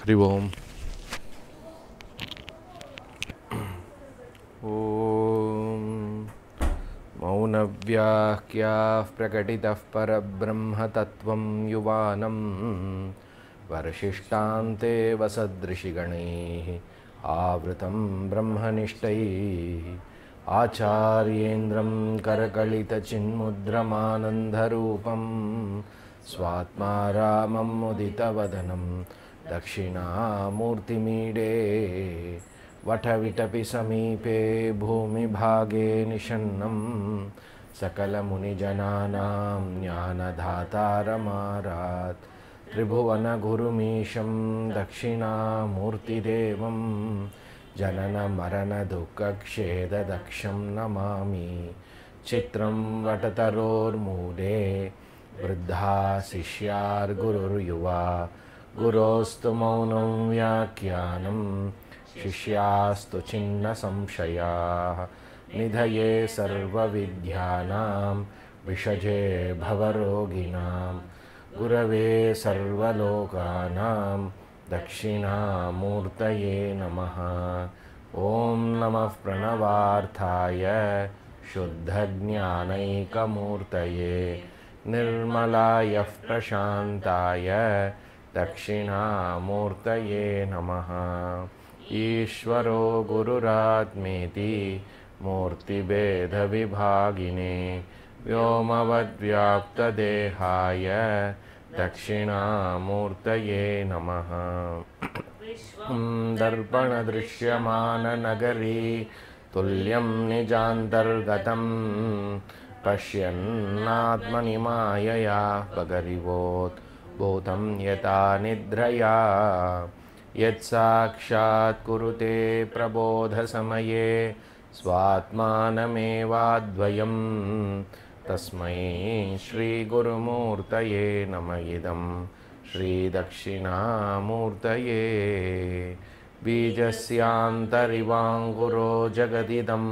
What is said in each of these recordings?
हरिओम पर मौनव्याख्याः प्रकटितः परब्रह्मतत्त्वं युवानं वर्षिष्टान्ते वसदृशिगणैः आवृतं ब्रह्मनिष्ठैः आचार्येन्द्रं करकलितचिन्मुद्रमानन्दरूपं स्वात्मा मुदित मुदितवदनं दक्षिणामूर्तिमीडे वटविटपि समीपे भूमिभागे निषन्नं सकलमुनिजनानां ज्ञानधातारमारात् त्रिभुवनगुरुमीशं दक्षिणामूर्तिदेवं जननमरणदुःखक्षेददक्षं नमामि चित्रं वटतरोर्मूले वृद्धा शिष्यार्गुरुर्युवा गुरोस्तु मौनं व्याख्यानं शिष्यास्तु छिन्नसंशयाः निधये सर्वविद्यानां विषजे भवरोगिणां गुरवे सर्वलोकानां दक्षिणामूर्तये नमः ॐ नमः प्रणवार्थाय शुद्धज्ञानैकमूर्तये निर्मलाय प्रशान्ताय दक्षिणामूर्तये नमः ईश्वरो गुरुरात्मेति मूर्तिभेदविभागिने व्योमवद्व्याप्तदेहाय दक्षिणामूर्तये नमः दर्पणदृश्यमाननगरी तुल्यं निजान्तर्गतं पश्यन्नात्मनि मायया पगरिवोत् भूतं यथा निद्रया यत्साक्षात् कुरुते प्रबोधसमये स्वात्मानमेवाद्वयं तस्मै श्रीगुरुमूर्तये नम इदं श्रीदक्षिणामूर्तये बीजस्यान्तरिवाङ्गुरो जगदिदं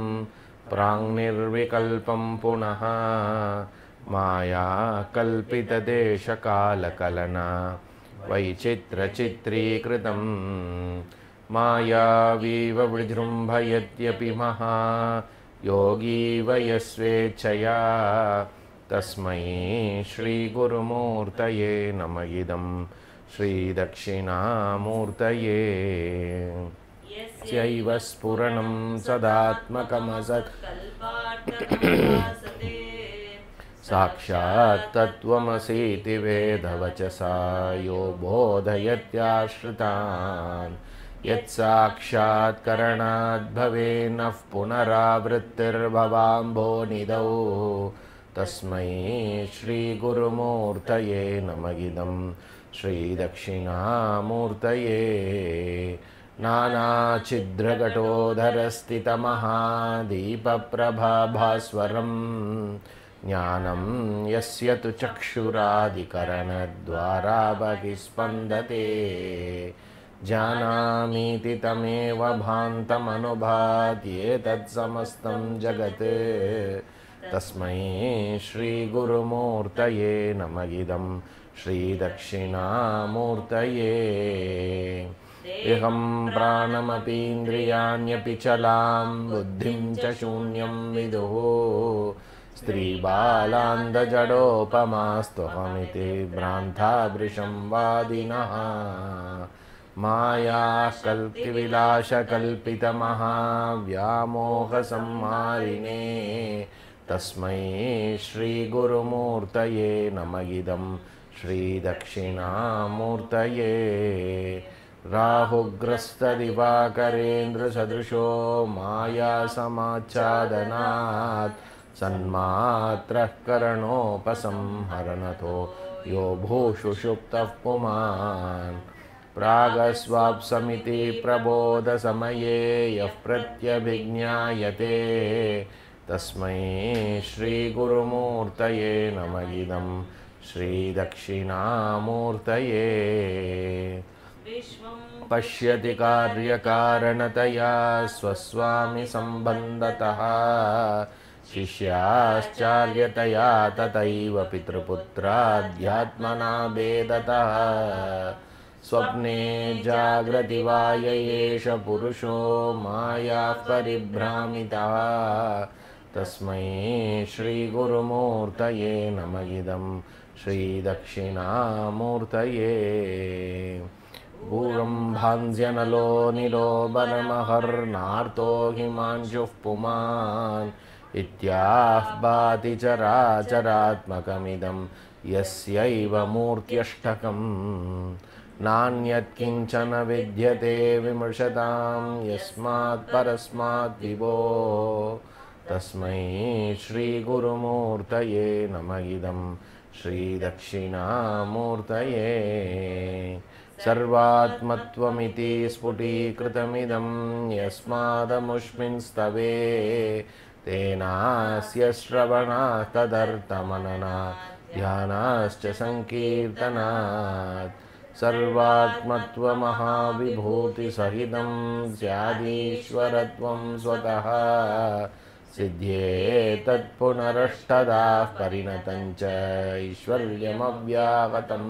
प्राङ्निर्विकल्पं पुनः माया कल्पितदेशकालकलना वैचित्रचित्रीकृतं मायावीव विजृम्भयत्यपि महायोगी योगी वयस्वेच्छया तस्मै श्रीगुरुमूर्तये नम इदं श्रीदक्षिणामूर्तये स्फुरणं सदात्मकमसत् वेदवचसा यो बोधयत्याश्रितान् यत्साक्षात्करणाद्भवे नः पुनरावृत्तिर्भवाम्भो निधौ तस्मै श्रीगुरुमूर्तये नम इदं श्रीदक्षिणामूर्तये नानाछिद्रघटोधरस्थितमः ज्ञानं यस्य तु चक्षुरादिकरणद्वारा स्पन्दते जानामीति तमेव भान्तमनुभाद्येतत्समस्तं जगत् तस्मै श्रीगुरुमूर्तये नम इदं श्रीदक्षिणामूर्तये इहं प्राणमपीन्द्रियाण्यपि चलां बुद्धिं च शून्यं विदुः स्त्रीबालान्दजडोपमास्तुहमिति भ्रान्तादृशंवादिनः माया कल्पिविलाशकल्पितमहाव्यामोहसंमायिने तस्मै श्रीगुरुमूर्तये नम इदं श्रीदक्षिणामूर्तये राहुग्रस्तदिवाकरेन्द्रसदृशो मायासमाच्छादनात् सन्मात्रः करणोपसंहरणतो यो भूषुषुप्तः पुमान् प्रागस्वाप्समिति प्रबोधसमये यः प्रत्यभिज्ञायते तस्मै श्रीगुरुमूर्तये नम इदं श्रीदक्षिणामूर्तये पश्यति कार्यकारणतया स्वस्वामिसम्बन्धतः शिष्याश्चार्यतया तथैव पितृपुत्राध्यात्मना भेदतः स्वप्ने जागृतिवाय एष पुरुषो मायाः परिभ्रामितः तस्मै श्रीगुरुमूर्तये नम इदं श्रीदक्षिणामूर्तये भूरं भाजनलो निरोबलमहर्नार्तो हिमांशुः पुमान् इत्याह्भाति चराचरात्मकमिदं यस्यैव मूर्त्यष्टकम् नान्यत्किञ्चन विद्यते विमृशतां यस्मात् परस्माद् विभो तस्मै श्रीगुरुमूर्तये नम इदं श्रीदक्षिणामूर्तये सर्वात्मत्वमिति स्फुटीकृतमिदं यस्मादमुष्मिंस्तवे तेनास्य तदर्थमननात् ध्यानाश्च सङ्कीर्तनात् सर्वात्मत्वमहाविभूतिसहितं स्यादीश्वरत्वं स्वतः सिद्धे परिणतं च ऐश्वर्यमव्याहतम्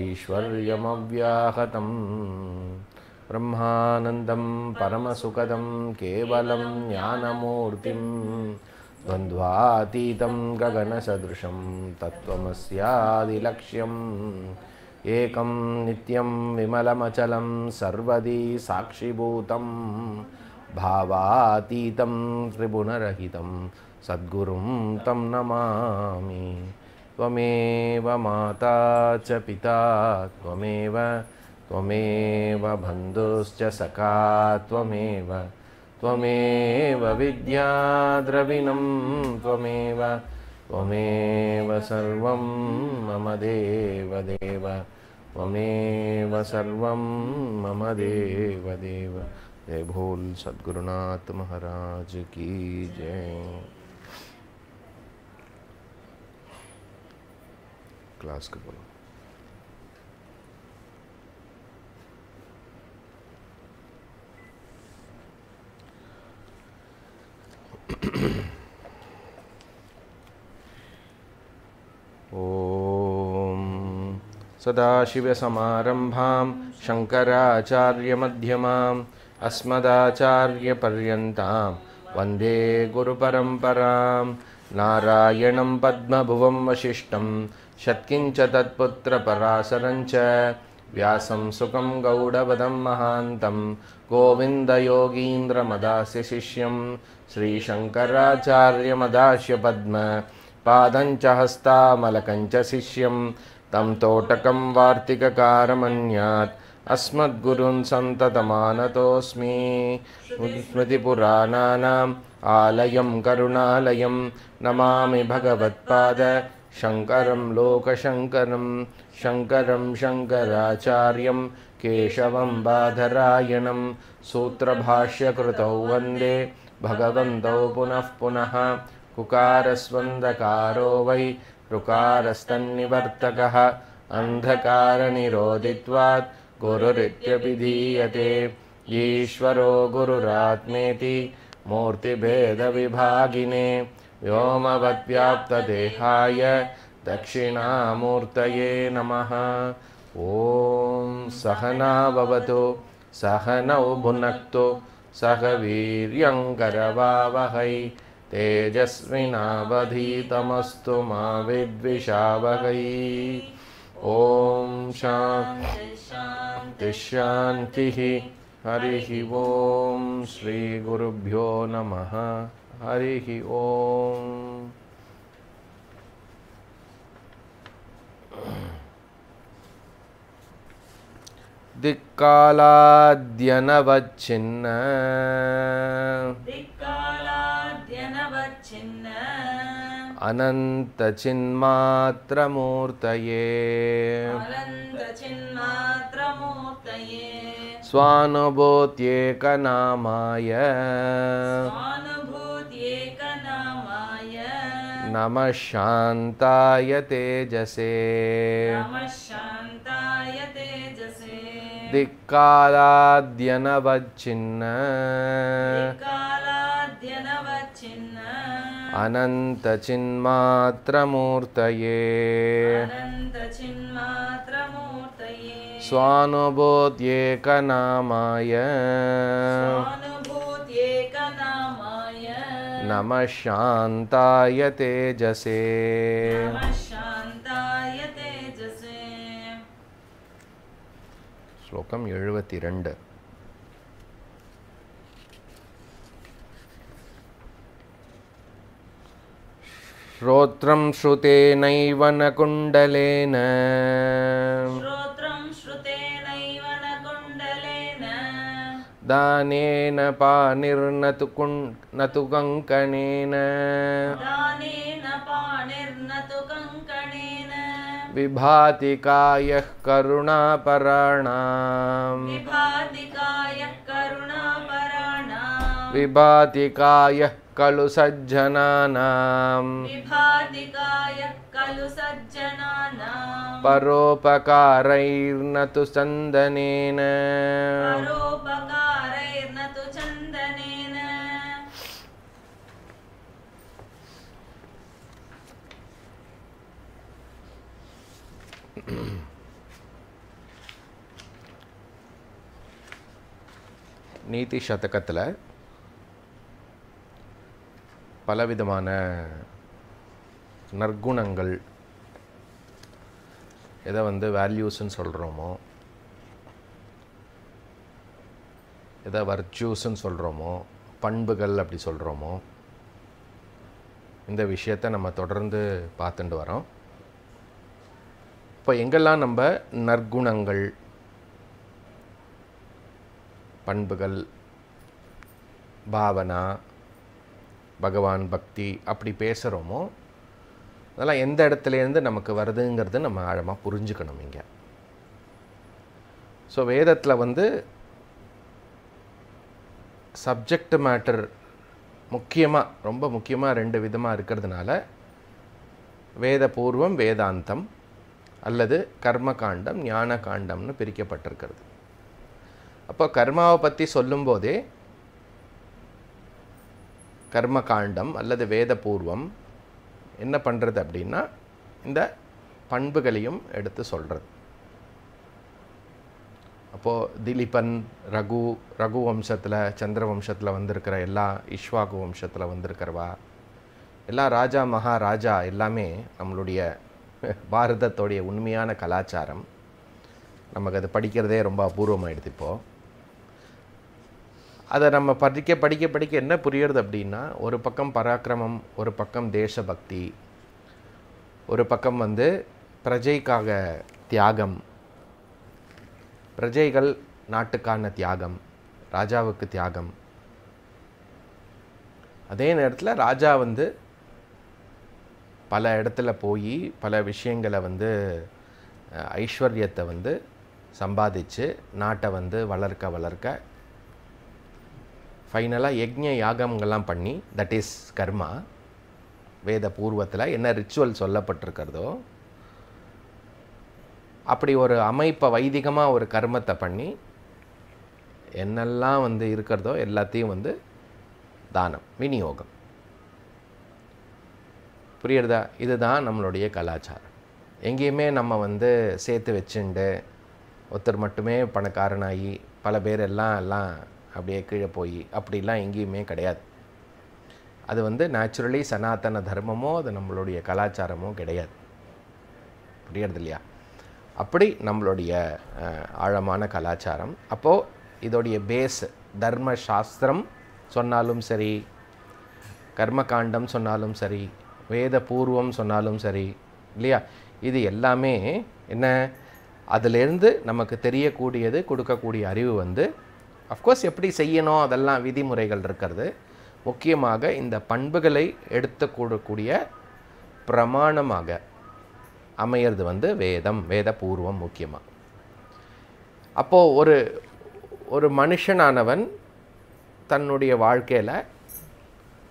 ऐश्वर्यमव्याहतम् ब्रह्मानन्दं परमसुखदं केवलं ज्ञानमूर्तिं द्वन्द्वातीतं गगनसदृशं तत्त्वमस्यादिलक्ष्यम् एकं नित्यं विमलमचलं सर्वदी साक्षिभूतं भावातीतं त्रिगुणरहितं सद्गुरुं तं नमामि त्वमेव माता च पिता त्वमेव त्वमेव बन्धुश्च सखा त्वमेव त्वमेव त्वमेव त्वमेव सर्वं मम देव देव त्वमेव सर्वं मम देव देव जय भोल सद्गुरुनाथ महाराज की जय क्लास के बोलो ॐ सदाशिवसमारम्भां शङ्कराचार्यमध्यमाम् अस्मदाचार्यपर्यन्तां वन्दे गुरुपरम्पराम् नारायणं पद्मभुवं वशिष्टं शत्किञ्च तत्पुत्रपराशरञ्च व्यासं सुखं गौडवदं महान्तं शिष्यं श्रीशङ्कराचार्यमदास्य पद्म हस्तामलकं च शिष्यं तं तोटकं वार्तिककारमन्यात् अस्मद्गुरुन् सन्ततमानतोऽस्मि स्मृतिपुराणानाम् आलयं करुणालयं नमामि भगवत्पाद शङ्करं लोकशङ्करम् शङ्करम् शङ्कराचार्यम् केशवम् बाधरायणम् सूत्रभाष्यकृतौ वन्दे भगवन्तौ पुनः पुनः कुकारस्वन्धकारो वै रुकारस्तन्निवर्तकः अन्धकारनिरोदित्वात् गुरुरित्यपिधीयते ईश्वरो गुरुरात्मेति मूर्तिभेदविभागिने व्योमवद्व्याप्तदेहाय दक्षिणामूर्तये नम ओ सहना भवतु सहनौ भुन सह वीकह तेजस्विनावधीतमस्तु मा विद्विषावहै ॐ हरि हरिः ॐ श्रीगुरुभ्यो नमः हरिः ॐ दिक्कालाद्यनवच्छिन्न दिक्कालाद्यनवच्छिन्न अनन्तचिन्मात्रमूर्तये अनन्तचिन्मात्रमूर्तये स्वानुभूत्येकनामाय स्वानुभूत्येक नमः शान्ताय तेजसेताय तेजे दिक्कालाद्यनवच्चिन्न अनन्तचिन्मात्रमूर्तये स्वानुभूत्येकनामाय नमः शान्ताय तेजसे ஸ்லோகம் எழுபத்தி ரெண்டு श्रोत्रं श्रुतेनैव न कुण्डलेन श्रोत्रं श्रुते दानेन पानिर्नतु कङ्कणेन विभातिकाय विभाति विभातिकाय खलु सज्जनानां खलु सज्जनानां परोपकारैर्न तु चन्दनेन परोपकारैर्न चन्दनेन நீதி சதகத்தில் பலவிதமான நற்குணங்கள் எதை வந்து வேல்யூஸ்ன்னு சொல்கிறோமோ எதை வர்ச்சூஸ்ன்னு சொல்கிறோமோ பண்புகள் அப்படி சொல்கிறோமோ இந்த விஷயத்தை நம்ம தொடர்ந்து பார்த்துட்டு வரோம் இப்போ எங்கெல்லாம் நம்ம நற்குணங்கள் பண்புகள் பாவனா பகவான் பக்தி அப்படி பேசுகிறோமோ அதெல்லாம் எந்த இடத்துலேருந்து நமக்கு வருதுங்கிறது நம்ம ஆழமாக புரிஞ்சுக்கணும் இங்கே ஸோ வேதத்தில் வந்து சப்ஜெக்ட் மேட்டர் முக்கியமாக ரொம்ப முக்கியமாக ரெண்டு விதமாக இருக்கிறதுனால வேத பூர்வம் வேதாந்தம் அல்லது கர்ம காண்டம் ஞான காண்டம்னு பிரிக்கப்பட்டிருக்கிறது அப்போ கர்மாவை பற்றி சொல்லும்போதே கர்ம காண்டம் அல்லது வேதபூர்வம் என்ன பண்ணுறது அப்படின்னா இந்த பண்புகளையும் எடுத்து சொல்கிறது அப்போது திலீபன் ரகு ரகு வம்சத்தில் சந்திர வம்சத்தில் வந்திருக்கிற எல்லா இஷ்வாகு வம்சத்தில் வந்திருக்கிறவா எல்லா ராஜா மகாராஜா எல்லாமே நம்மளுடைய பாரதத்தோடைய உண்மையான கலாச்சாரம் நமக்கு அது படிக்கிறதே ரொம்ப அபூர்வமாயிடுது இப்போது அதை நம்ம படிக்க படிக்க படிக்க என்ன புரியுறது அப்படின்னா ஒரு பக்கம் பராக்கிரமம் ஒரு பக்கம் தேசபக்தி ஒரு பக்கம் வந்து பிரஜைக்காக தியாகம் பிரஜைகள் நாட்டுக்கான தியாகம் ராஜாவுக்கு தியாகம் அதே நேரத்தில் ராஜா வந்து பல இடத்துல போய் பல விஷயங்களை வந்து ஐஸ்வர்யத்தை வந்து சம்பாதிச்சு நாட்டை வந்து வளர்க்க வளர்க்க ஃபைனலாக யஜ்ய யாகங்கள்லாம் பண்ணி தட் இஸ் கர்மா வேத பூர்வத்தில் என்ன ரிச்சுவல் சொல்லப்பட்டிருக்கிறதோ அப்படி ஒரு அமைப்பை வைதிகமாக ஒரு கர்மத்தை பண்ணி என்னெல்லாம் வந்து இருக்கிறதோ எல்லாத்தையும் வந்து தானம் விநியோகம் புரியுறதா இதுதான் நம்மளுடைய கலாச்சாரம் எங்கேயுமே நம்ம வந்து சேர்த்து வச்சுண்டு ஒருத்தர் மட்டுமே பணக்காரனாகி பல பேர் எல்லாம் எல்லாம் அப்படியே கீழே போய் அப்படிலாம் எங்கேயுமே கிடையாது அது வந்து நேச்சுரலி சனாதன தர்மமோ அது நம்மளுடைய கலாச்சாரமோ கிடையாது புரியறது இல்லையா அப்படி நம்மளுடைய ஆழமான கலாச்சாரம் அப்போது இதோடைய பேஸ் தர்ம சாஸ்திரம் சொன்னாலும் சரி கர்மகாண்டம் சொன்னாலும் சரி வேத பூர்வம் சொன்னாலும் சரி இல்லையா இது எல்லாமே என்ன அதிலிருந்து நமக்கு தெரியக்கூடியது கொடுக்கக்கூடிய அறிவு வந்து அஃப்கோர்ஸ் எப்படி செய்யணும் அதெல்லாம் விதிமுறைகள் இருக்கிறது முக்கியமாக இந்த பண்புகளை எடுத்துக்கூடக்கூடிய பிரமாணமாக அமையிறது வந்து வேதம் வேத பூர்வம் முக்கியமாக அப்போது ஒரு ஒரு மனுஷனானவன் தன்னுடைய வாழ்க்கையில்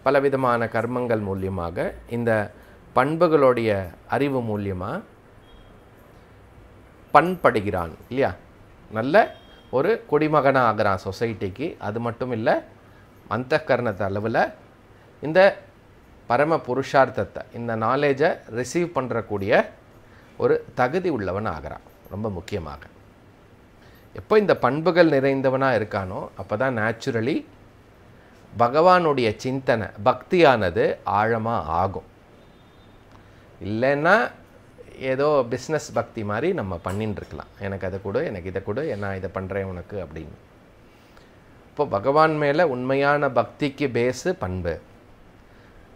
பலவிதமான கர்மங்கள் மூலியமாக இந்த பண்புகளுடைய அறிவு மூலியமாக பண்படுகிறான் இல்லையா நல்ல ஒரு குடிமகனாக ஆகிறான் சொசைட்டிக்கு அது மட்டும் இல்லை அந்த கர்ணத்தை அளவில் இந்த பரம புருஷார்த்தத்தை இந்த நாலேஜை ரிசீவ் பண்ணுறக்கூடிய ஒரு தகுதி உள்ளவன் ஆகிறான் ரொம்ப முக்கியமாக எப்போ இந்த பண்புகள் நிறைந்தவனாக இருக்கானோ அப்போ தான் நேச்சுரலி பகவானுடைய சிந்தனை பக்தியானது ஆழமாக ஆகும் இல்லைன்னா ஏதோ பிஸ்னஸ் பக்தி மாதிரி நம்ம பண்ணின்னு இருக்கலாம் எனக்கு அதை கொடு எனக்கு இதை கொடு நான் இதை பண்ணுறேன் உனக்கு அப்படின்னு இப்போ பகவான் மேலே உண்மையான பக்திக்கு பேஸு பண்பு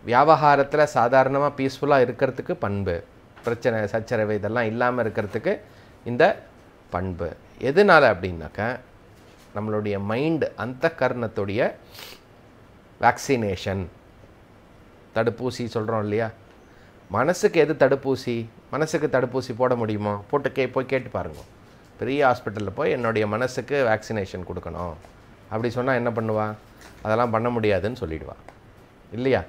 வியாபாரத்தில் சாதாரணமாக பீஸ்ஃபுல்லாக இருக்கிறதுக்கு பண்பு பிரச்சனை சச்சரவு இதெல்லாம் இல்லாமல் இருக்கிறதுக்கு இந்த பண்பு எதனால் அப்படின்னாக்க நம்மளுடைய மைண்டு அந்த கர்ணத்துடைய வேக்சினேஷன் தடுப்பூசி சொல்கிறோம் இல்லையா மனசுக்கு எது தடுப்பூசி மனசுக்கு தடுப்பூசி போட முடியுமா போட்டு கே போய் கேட்டு பாருங்க பெரிய ஹாஸ்பிட்டலில் போய் என்னுடைய மனசுக்கு வேக்சினேஷன் கொடுக்கணும் அப்படி சொன்னால் என்ன பண்ணுவா அதெல்லாம் பண்ண முடியாதுன்னு சொல்லிடுவா இல்லையா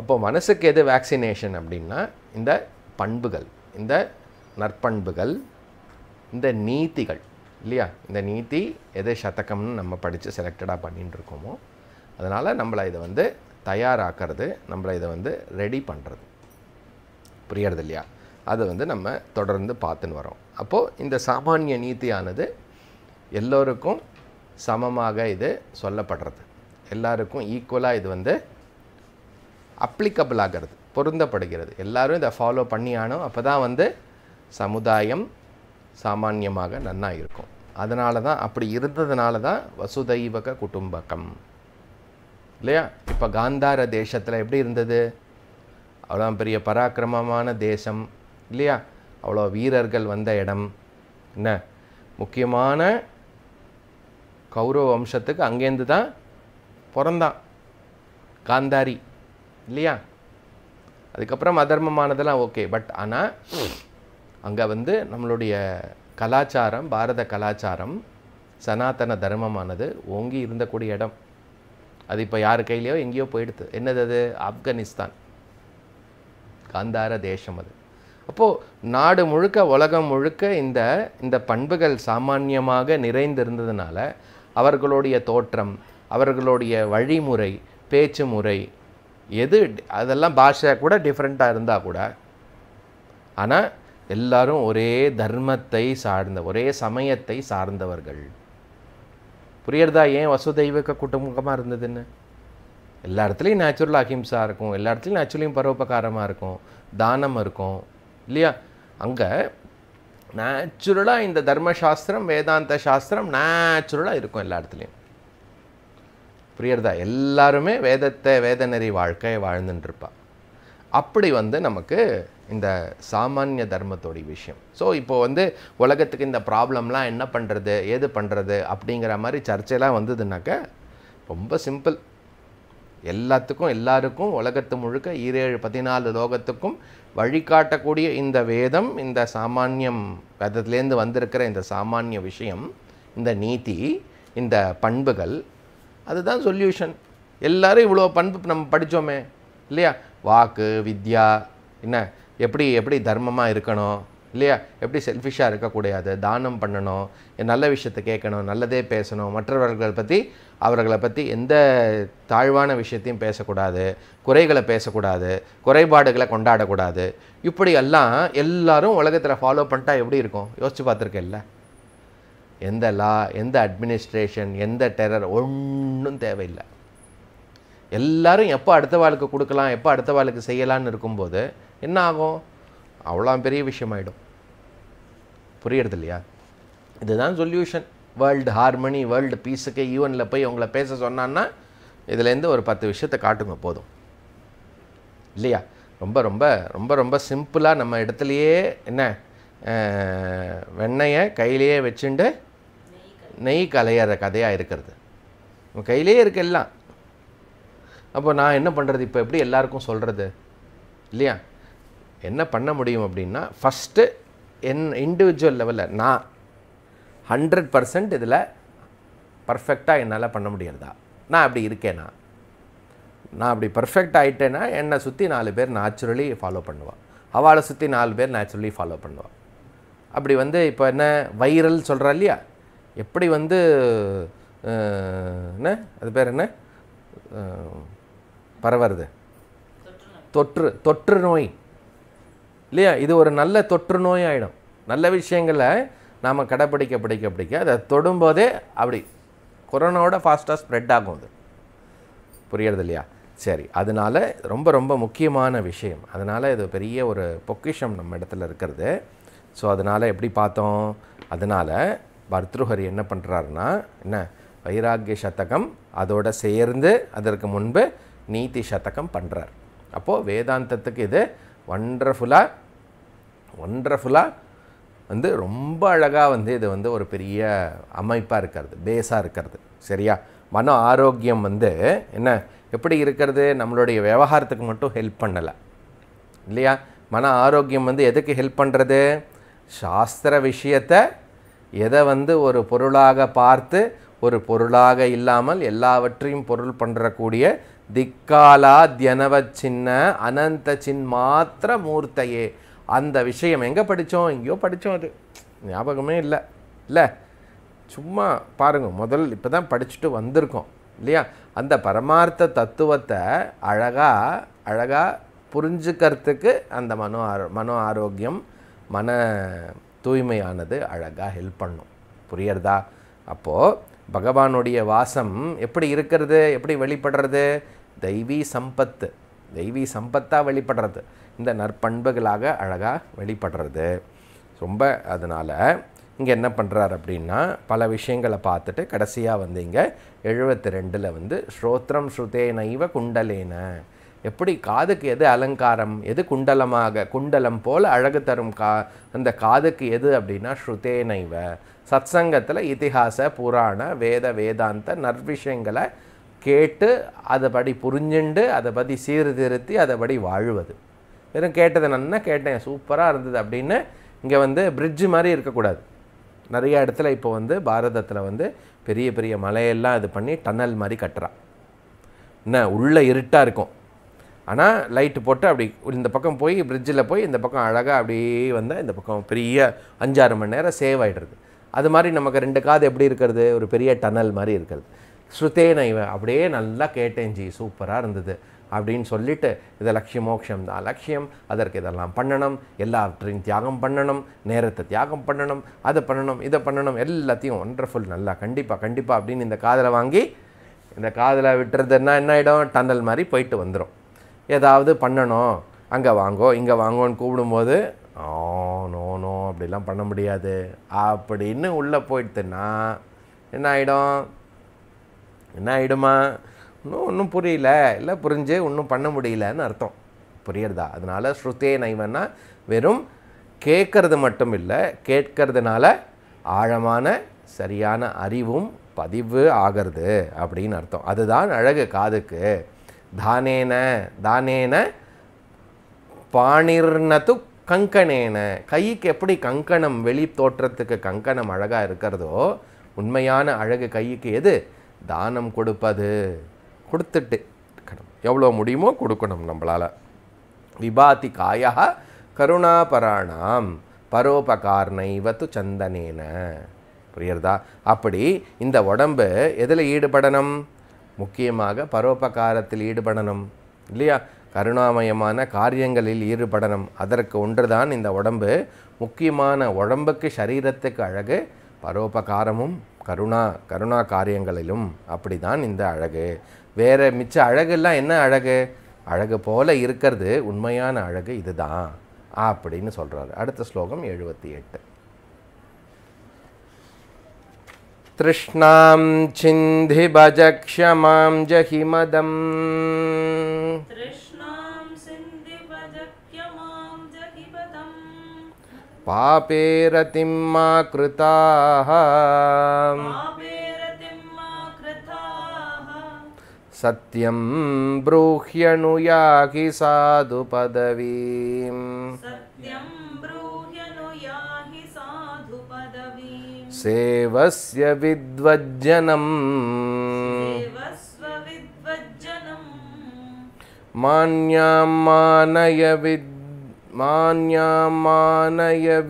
அப்போது மனசுக்கு எது வேக்சினேஷன் அப்படின்னா இந்த பண்புகள் இந்த நற்பண்புகள் இந்த நீத்திகள் இல்லையா இந்த நீதி எது சதக்கம்னு நம்ம படித்து செலக்டடாக பண்ணிட்டு இருக்கோமோ அதனால் நம்மளை இதை வந்து தயாராக்கிறது நம்மளை இதை வந்து ரெடி பண்ணுறது புரியறது இல்லையா அதை வந்து நம்ம தொடர்ந்து பார்த்துன்னு வரோம் அப்போது இந்த சாமானிய நீத்தியானது எல்லோருக்கும் சமமாக இது சொல்லப்படுறது எல்லாருக்கும் ஈக்குவலாக இது வந்து அப்ளிகபிள் ஆகிறது பொருந்தப்படுகிறது எல்லோரும் இதை ஃபாலோ பண்ணியானோம் அப்போ தான் வந்து சமுதாயம் சாமானியமாக நன்னாக இருக்கும் அதனால தான் அப்படி இருந்ததுனால தான் வசுதைவக குடும்பகம் இல்லையா இப்போ காந்தார தேசத்தில் எப்படி இருந்தது அவ்வளோ பெரிய பராக்கிரமமான தேசம் இல்லையா அவ்வளோ வீரர்கள் வந்த இடம் என்ன முக்கியமான கௌரவ வம்சத்துக்கு அங்கேருந்து தான் பிறந்தான் காந்தாரி இல்லையா அதுக்கப்புறம் அதர்மமானதெல்லாம் ஓகே பட் ஆனால் அங்கே வந்து நம்மளுடைய கலாச்சாரம் பாரத கலாச்சாரம் சனாதன தர்மமானது ஓங்கி இருந்தக்கூடிய இடம் அது இப்போ யார் கையிலையோ எங்கேயோ போயிடுது என்னது அது ஆப்கானிஸ்தான் காந்தார தேசம் அது அப்போது நாடு முழுக்க உலகம் முழுக்க இந்த இந்த பண்புகள் சாமான்யமாக நிறைந்திருந்ததுனால அவர்களுடைய தோற்றம் அவர்களுடைய வழிமுறை பேச்சு முறை எது அதெல்லாம் பாஷை கூட டிஃப்ரெண்ட்டாக இருந்தால் கூட ஆனால் எல்லாரும் ஒரே தர்மத்தை சார்ந்த ஒரே சமயத்தை சார்ந்தவர்கள் புரியறதா ஏன் வசுதெய்வ கூட்டமுகமாக இருந்ததுன்னு எல்லா இடத்துலையும் நேச்சுரல் அஹிம்சா இருக்கும் எல்லா இடத்துலையும் நேச்சுரலையும் பரோபகாரமாக இருக்கும் தானம் இருக்கும் இல்லையா அங்கே நேச்சுரலாக இந்த தர்மசாஸ்திரம் வேதாந்த சாஸ்திரம் நேச்சுரலாக இருக்கும் எல்லா இடத்துலையும் புரியறதா எல்லாருமே வேதத்தை வேத நெறி வாழ்க்கையை வாழ்ந்துட்டுருப்பா அப்படி வந்து நமக்கு இந்த சாமானிய தர்மத்தோடைய விஷயம் ஸோ இப்போ வந்து உலகத்துக்கு இந்த ப்ராப்ளம்லாம் என்ன பண்ணுறது ஏது பண்ணுறது அப்படிங்கிற மாதிரி சர்ச்சையெல்லாம் வந்ததுனாக்க ரொம்ப சிம்பிள் எல்லாத்துக்கும் எல்லாருக்கும் உலகத்து முழுக்க ஈரேழு பதினாலு லோகத்துக்கும் வழிகாட்டக்கூடிய இந்த வேதம் இந்த சாமானியம் வேதத்துலேருந்து வந்திருக்கிற இந்த சாமானிய விஷயம் இந்த நீதி இந்த பண்புகள் அதுதான் சொல்யூஷன் எல்லோரும் இவ்வளோ பண்பு நம்ம படித்தோமே இல்லையா வாக்கு வித்யா என்ன எப்படி எப்படி தர்மமாக இருக்கணும் இல்லையா எப்படி செல்ஃபிஷாக இருக்கக்கூடாது தானம் பண்ணணும் நல்ல விஷயத்தை கேட்கணும் நல்லதே பேசணும் மற்றவர்கள் பற்றி அவர்களை பற்றி எந்த தாழ்வான விஷயத்தையும் பேசக்கூடாது குறைகளை பேசக்கூடாது குறைபாடுகளை கொண்டாடக்கூடாது இப்படி எல்லாம் எல்லோரும் உலகத்தில் ஃபாலோ பண்ணிட்டா எப்படி இருக்கும் யோசித்து பார்த்துருக்கேன்ல எந்த லா எந்த அட்மினிஸ்ட்ரேஷன் எந்த டெரர் ஒன்றும் தேவையில்லை எல்லோரும் எப்போ அடுத்த வாழ்க்கை கொடுக்கலாம் எப்போ அடுத்த வாழ்க்கை செய்யலான்னு இருக்கும்போது என்ன ஆகும் அவ்வளோ பெரிய விஷயமாயிடும் புரியறது இல்லையா இதுதான் சொல்யூஷன் வேர்ல்டு ஹார்மனி வேர்ல்டு பீஸுக்கு ஈவனில் போய் உங்களை பேச சொன்னான்னா இதுலேருந்து ஒரு பத்து விஷயத்தை காட்டுங்க போதும் இல்லையா ரொம்ப ரொம்ப ரொம்ப ரொம்ப சிம்பிளாக நம்ம இடத்துலையே என்ன வெண்ணெயை கையிலையே வச்சுண்டு நெய் கலையிற கதையாக இருக்கிறது நம்ம கையிலே இருக்கு எல்லாம் அப்போ நான் என்ன பண்ணுறது இப்போ எப்படி எல்லாருக்கும் சொல்கிறது இல்லையா என்ன பண்ண முடியும் அப்படின்னா ஃபஸ்ட்டு என் இண்டிவிஜுவல் லெவலில் நான் ஹண்ட்ரட் பர்சன்ட் இதில் பர்ஃபெக்டாக என்னால் பண்ண முடியறதா நான் அப்படி இருக்கேனா நான் அப்படி பர்ஃபெக்ட் ஆகிட்டேன்னா என்னை சுற்றி நாலு பேர் நேச்சுரலி ஃபாலோ பண்ணுவான் அவளை சுற்றி நாலு பேர் நேச்சுரலி ஃபாலோ பண்ணுவான் அப்படி வந்து இப்போ என்ன வைரல் சொல்கிறா இல்லையா எப்படி வந்து என்ன அது பேர் என்ன பரவுறது தொற்று தொற்று நோய் இல்லையா இது ஒரு நல்ல தொற்று நோய் ஆகிடும் நல்ல விஷயங்களை நாம் கடைப்பிடிக்க பிடிக்க பிடிக்க அதை தொடும்போதே அப்படி கொரோனாவோட ஃபாஸ்ட்டாக ஸ்ப்ரெட் ஆகும் அது புரியுறது இல்லையா சரி அதனால் ரொம்ப ரொம்ப முக்கியமான விஷயம் அதனால் இது பெரிய ஒரு பொக்கிஷம் நம்ம இடத்துல இருக்கிறது ஸோ அதனால் எப்படி பார்த்தோம் அதனால் பர்த்ருஹரி என்ன பண்ணுறாருன்னா என்ன வைராக்கிய சதகம் அதோட சேர்ந்து அதற்கு முன்பு நீதி சதகம் பண்ணுறார் அப்போது வேதாந்தத்துக்கு இது ஒண்டர்ஃபுல்லாக ஒண்டர்ஃபுல்லாக வந்து ரொம்ப அழகாக வந்து இது வந்து ஒரு பெரிய அமைப்பாக இருக்கிறது பேஸாக இருக்கிறது சரியா மன ஆரோக்கியம் வந்து என்ன எப்படி இருக்கிறது நம்மளுடைய விவகாரத்துக்கு மட்டும் ஹெல்ப் பண்ணலை இல்லையா மன ஆரோக்கியம் வந்து எதுக்கு ஹெல்ப் பண்ணுறது சாஸ்திர விஷயத்தை எதை வந்து ஒரு பொருளாக பார்த்து ஒரு பொருளாக இல்லாமல் எல்லாவற்றையும் பொருள் பண்ணுறக்கூடிய திக்காலா தியனவ சின்ன அனந்த சின் மாத்திர மூர்த்தையே அந்த விஷயம் எங்கே படித்தோம் எங்கேயோ படித்தோம் அது ஞாபகமே இல்லை இல்லை சும்மா பாருங்கள் முதல் இப்போ தான் படிச்சுட்டு வந்திருக்கோம் இல்லையா அந்த பரமார்த்த தத்துவத்தை அழகாக அழகாக புரிஞ்சுக்கிறதுக்கு அந்த மனோ ஆரோ மனோ ஆரோக்கியம் மன தூய்மையானது அழகாக ஹெல்ப் பண்ணும் புரியறதா அப்போது பகவானுடைய வாசம் எப்படி இருக்கிறது எப்படி வெளிப்படுறது தெய்வீ சம்பத்து தெய்வீ சம்பத்தாக வெளிப்படுறது இந்த நற்பண்புகளாக அழகாக வெளிப்படுறது ரொம்ப அதனால் இங்கே என்ன பண்ணுறார் அப்படின்னா பல விஷயங்களை பார்த்துட்டு கடைசியாக வந்து இங்கே எழுபத்தி ரெண்டில் வந்து ஸ்ரோத்ரம் ஸ்ருதே நைவ குண்டலேன எப்படி காதுக்கு எது அலங்காரம் எது குண்டலமாக குண்டலம் போல் அழகு தரும் கா அந்த காதுக்கு எது அப்படின்னா ஸ்ருதே நைவ சத்சங்கத்தில் இதிகாச புராண வேத வேதாந்த நற்விஷயங்களை கேட்டு அதைப்படி புரிஞ்சுண்டு அதை பற்றி சீர்திருத்தி அதைப்படி வாழ்வது வெறும் கேட்டதை நல்லா கேட்டேன் சூப்பராக இருந்தது அப்படின்னு இங்கே வந்து பிரிட்ஜு மாதிரி இருக்கக்கூடாது நிறைய இடத்துல இப்போ வந்து பாரதத்தில் வந்து பெரிய பெரிய மலையெல்லாம் இது பண்ணி டன்னல் மாதிரி கட்டுறான் என்ன உள்ளே இருட்டாக இருக்கும் ஆனால் லைட்டு போட்டு அப்படி இந்த பக்கம் போய் பிரிட்ஜில் போய் இந்த பக்கம் அழகாக அப்படியே வந்தால் இந்த பக்கம் பெரிய அஞ்சாறு மணி நேரம் சேவ் ஆகிடுறது அது மாதிரி நமக்கு ரெண்டு காது எப்படி இருக்கிறது ஒரு பெரிய டனல் மாதிரி இருக்கிறது ஸ்ருதே நான் அப்படியே நல்லா கேட்டேன் ஜி சூப்பராக இருந்தது அப்படின்னு சொல்லிட்டு இதை லட்சிய மோட்சம் தான் லட்சியம் அதற்கு இதெல்லாம் பண்ணணும் எல்லாவற்றையும் தியாகம் பண்ணணும் நேரத்தை தியாகம் பண்ணணும் அதை பண்ணணும் இதை பண்ணணும் எல்லாத்தையும் ஒண்டர்ஃபுல் நல்லா கண்டிப்பாக கண்டிப்பாக அப்படின்னு இந்த காதலை வாங்கி இந்த காதலை விட்டுறதுன்னா என்ன ஆகிடும் டன்னல் மாதிரி போயிட்டு வந்துடும் ஏதாவது பண்ணணும் அங்கே வாங்கோ இங்கே வாங்கோன்னு கூப்பிடும்போது ஆ நோ நோ அப்படிலாம் பண்ண முடியாது அப்படின்னு உள்ளே போயிட்டுன்னா என்ன ஆகிடும் என்ன ஆகிடுமா இன்னும் ஒன்றும் புரியல இல்லை புரிஞ்சு ஒன்றும் பண்ண முடியலன்னு அர்த்தம் புரியுறதா அதனால் ஸ்ருத்தே நைவன்னா வெறும் கேட்கறது மட்டும் இல்லை கேட்கறதுனால ஆழமான சரியான அறிவும் பதிவு ஆகிறது அப்படின்னு அர்த்தம் அதுதான் அழகு காதுக்கு தானேன தானேன பாணிர்னது கங்கணேன கைக்கு எப்படி கங்கணம் வெளி தோற்றத்துக்கு கங்கணம் அழகாக இருக்கிறதோ உண்மையான அழகு கைக்கு எது தானம் கொடுப்பது கொடுத்துட்டு இருக்கணும் எவ்வளோ முடியுமோ கொடுக்கணும் நம்மளால் விபாதி காயா கருணாபராணாம் பரோபகார் சந்தனேன புரியுறதா அப்படி இந்த உடம்பு எதில் ஈடுபடணும் முக்கியமாக பரோபகாரத்தில் ஈடுபடணும் இல்லையா கருணாமயமான காரியங்களில் ஈடுபடணும் அதற்கு ஒன்றுதான் இந்த உடம்பு முக்கியமான உடம்புக்கு சரீரத்துக்கு அழகு பரோபகாரமும் கருணா கருணா காரியங்களிலும் அப்படி தான் இந்த அழகு வேறு மிச்ச அழகெல்லாம் என்ன அழகு அழகு போல இருக்கிறது உண்மையான அழகு இதுதான் அப்படின்னு சொல்கிறார் அடுத்த ஸ்லோகம் எழுபத்தி எட்டு तृष्णां छिन्धिभजक्षमां जहिमदम् पापे रतिं मा कृताः सत्यं ब्रूह्यनुयाहि साधु पदवीं सेवस्य विद्वज्जनम् मान्यां मानय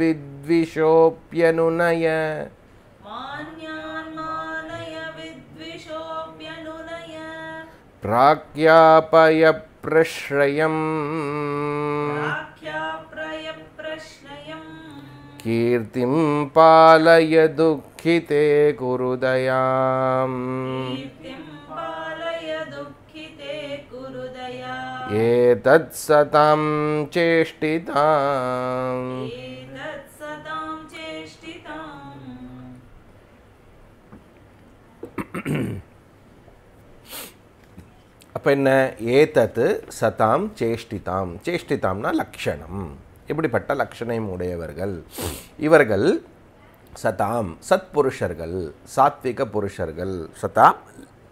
विद्विषोऽप्यनुनय प्राज्ञापयप्रश्रयम् कीर्तिं पालय दुःखिते कुरुदयाम् एतत् सतां चेष्टिता அப்போ என்ன ஏத்தத்து சதாம் சேஷ்டிதாம் சேஷ்டிதாம்னா லக்ஷணம் இப்படிப்பட்ட லக்ஷணம் உடையவர்கள் இவர்கள் சதாம் சத்புருஷர்கள் சாத்விக புருஷர்கள் சதாம்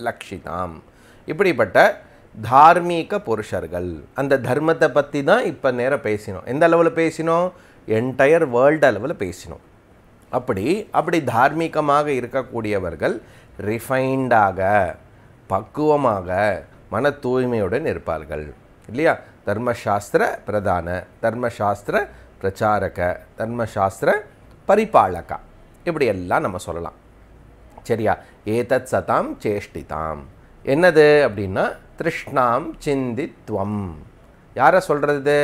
லக்ஷிதாம் இப்படிப்பட்ட தார்மீக புருஷர்கள் அந்த தர்மத்தை பற்றி தான் இப்போ நேரம் பேசினோம் எந்த அளவில் பேசினோம் என்டையர் வேர்ல்டு அளவில் பேசினோம் அப்படி அப்படி தார்மீகமாக இருக்கக்கூடியவர்கள் ரிஃபைண்டாக பக்குவமாக மன தூய்மையுடன் இருப்பார்கள் இல்லையா தர்மசாஸ்திர பிரதான தர்மசாஸ்திர பிரச்சாரக தர்மசாஸ்திர பரிபாலகா இப்படியெல்லாம் நம்ம சொல்லலாம் சரியா ஏதத் சதாம் சேஷ்டிதாம் என்னது அப்படின்னா திருஷ்ணாம் சிந்தித்வம் யாரை சொல்கிறது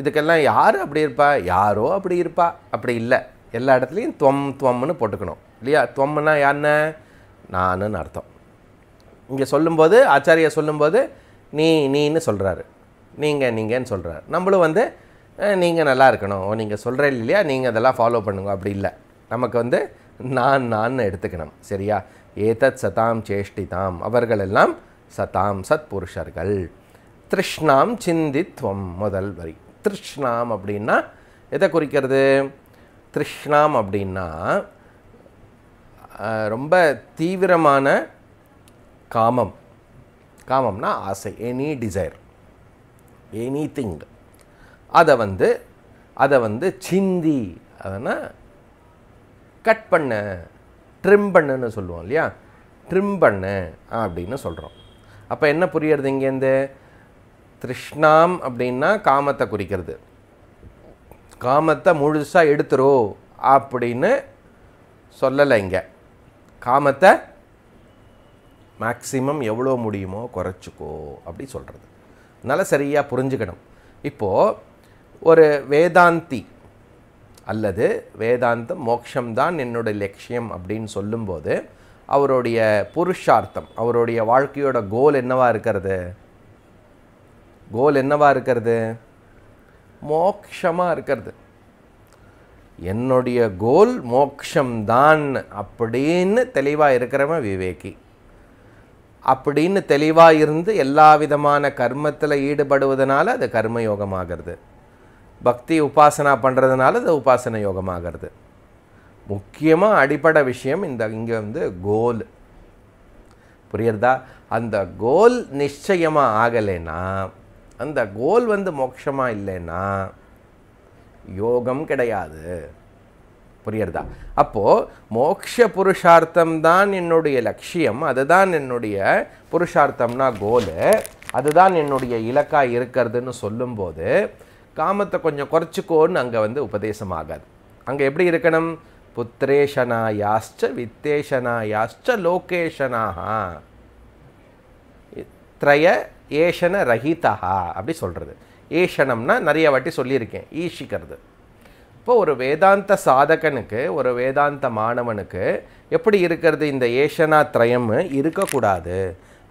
இதுக்கெல்லாம் யார் அப்படி இருப்பா யாரோ அப்படி இருப்பா அப்படி இல்லை எல்லா இடத்துலையும் துவம் துவம்னு போட்டுக்கணும் இல்லையா துவம்னா யான்ன நானுன்னு அர்த்தம் இங்கே சொல்லும்போது ஆச்சாரிய சொல்லும்போது நீ நீன்னு சொல்கிறாரு நீங்கள் நீங்கன்னு சொல்கிறாரு நம்மளும் வந்து நீங்கள் நல்லா இருக்கணும் நீங்கள் சொல்கிற இல்லையா நீங்கள் அதெல்லாம் ஃபாலோ பண்ணுங்க அப்படி இல்லை நமக்கு வந்து நான் நான் எடுத்துக்கணும் சரியா ஏதத் சதாம் சேஷ்டிதாம் அவர்களெல்லாம் சதாம் சத் புருஷர்கள் திருஷ்ணாம் சிந்தித்வம் முதல் வரி திருஷ்ணாம் அப்படின்னா எதை குறிக்கிறது திருஷ்ணாம் அப்படின்னா ரொம்ப தீவிரமான காமம் காமம்னா ஆசை எனி டிசைர் எனி திங் அதை வந்து அதை வந்து சிந்தி அதனால் கட் பண்ண ட்ரிம் பண்ணுன்னு சொல்லுவோம் இல்லையா ட்ரிம் பண்ணு அப்படின்னு சொல்கிறோம் அப்போ என்ன புரியறது இங்கேருந்து திருஷ்ணாம் அப்படின்னா காமத்தை குறிக்கிறது காமத்தை முழுசாக எடுத்துரு அப்படின்னு சொல்லலை இங்கே காமத்தை மேக்ஸிமம் எவ்வளோ முடியுமோ குறைச்சிக்கோ அப்படி சொல்கிறது அதனால் சரியாக புரிஞ்சுக்கணும் இப்போது ஒரு வேதாந்தி அல்லது வேதாந்தம் மோக்ஷம்தான் என்னுடைய லட்சியம் அப்படின்னு சொல்லும்போது அவருடைய புருஷார்த்தம் அவருடைய வாழ்க்கையோட கோல் என்னவாக இருக்கிறது கோல் என்னவாக இருக்கிறது மோக்ஷமாக இருக்கிறது என்னுடைய கோல் மோக்ஷம்தான் அப்படின்னு தெளிவாக இருக்கிறவன் விவேகி அப்படின்னு தெளிவாக இருந்து எல்லா விதமான கர்மத்தில் ஈடுபடுவதனால அது கர்ம யோகமாகிறது பக்தி உபாசனா பண்ணுறதுனால அது உபாசன யோகமாகிறது முக்கியமாக அடிப்படை விஷயம் இந்த இங்கே வந்து கோல் புரியுறதா அந்த கோல் நிச்சயமாக ஆகலைன்னா அந்த கோல் வந்து மோட்சமாக இல்லைன்னா யோகம் கிடையாது புரியறதா அப்போது மோக்ஷ புருஷார்த்தம் தான் என்னுடைய லட்சியம் அதுதான் என்னுடைய புருஷார்த்தம்னா கோலு அதுதான் என்னுடைய இலக்காக இருக்கிறதுன்னு சொல்லும்போது காமத்தை கொஞ்சம் குறைச்சிக்கோன்னு அங்கே வந்து உபதேசம் ஆகாது அங்கே எப்படி இருக்கணும் வித்தேஷனா யாஸ்ட லோகேஷனாக த்ரய ஏஷன ரஹிதா அப்படி சொல்கிறது ஏஷனம்னா நிறைய வாட்டி சொல்லியிருக்கேன் ஈஷிக்கிறது இப்போ ஒரு வேதாந்த சாதகனுக்கு ஒரு வேதாந்த மாணவனுக்கு எப்படி இருக்கிறது இந்த ஏஷனா திரயம் இருக்கக்கூடாது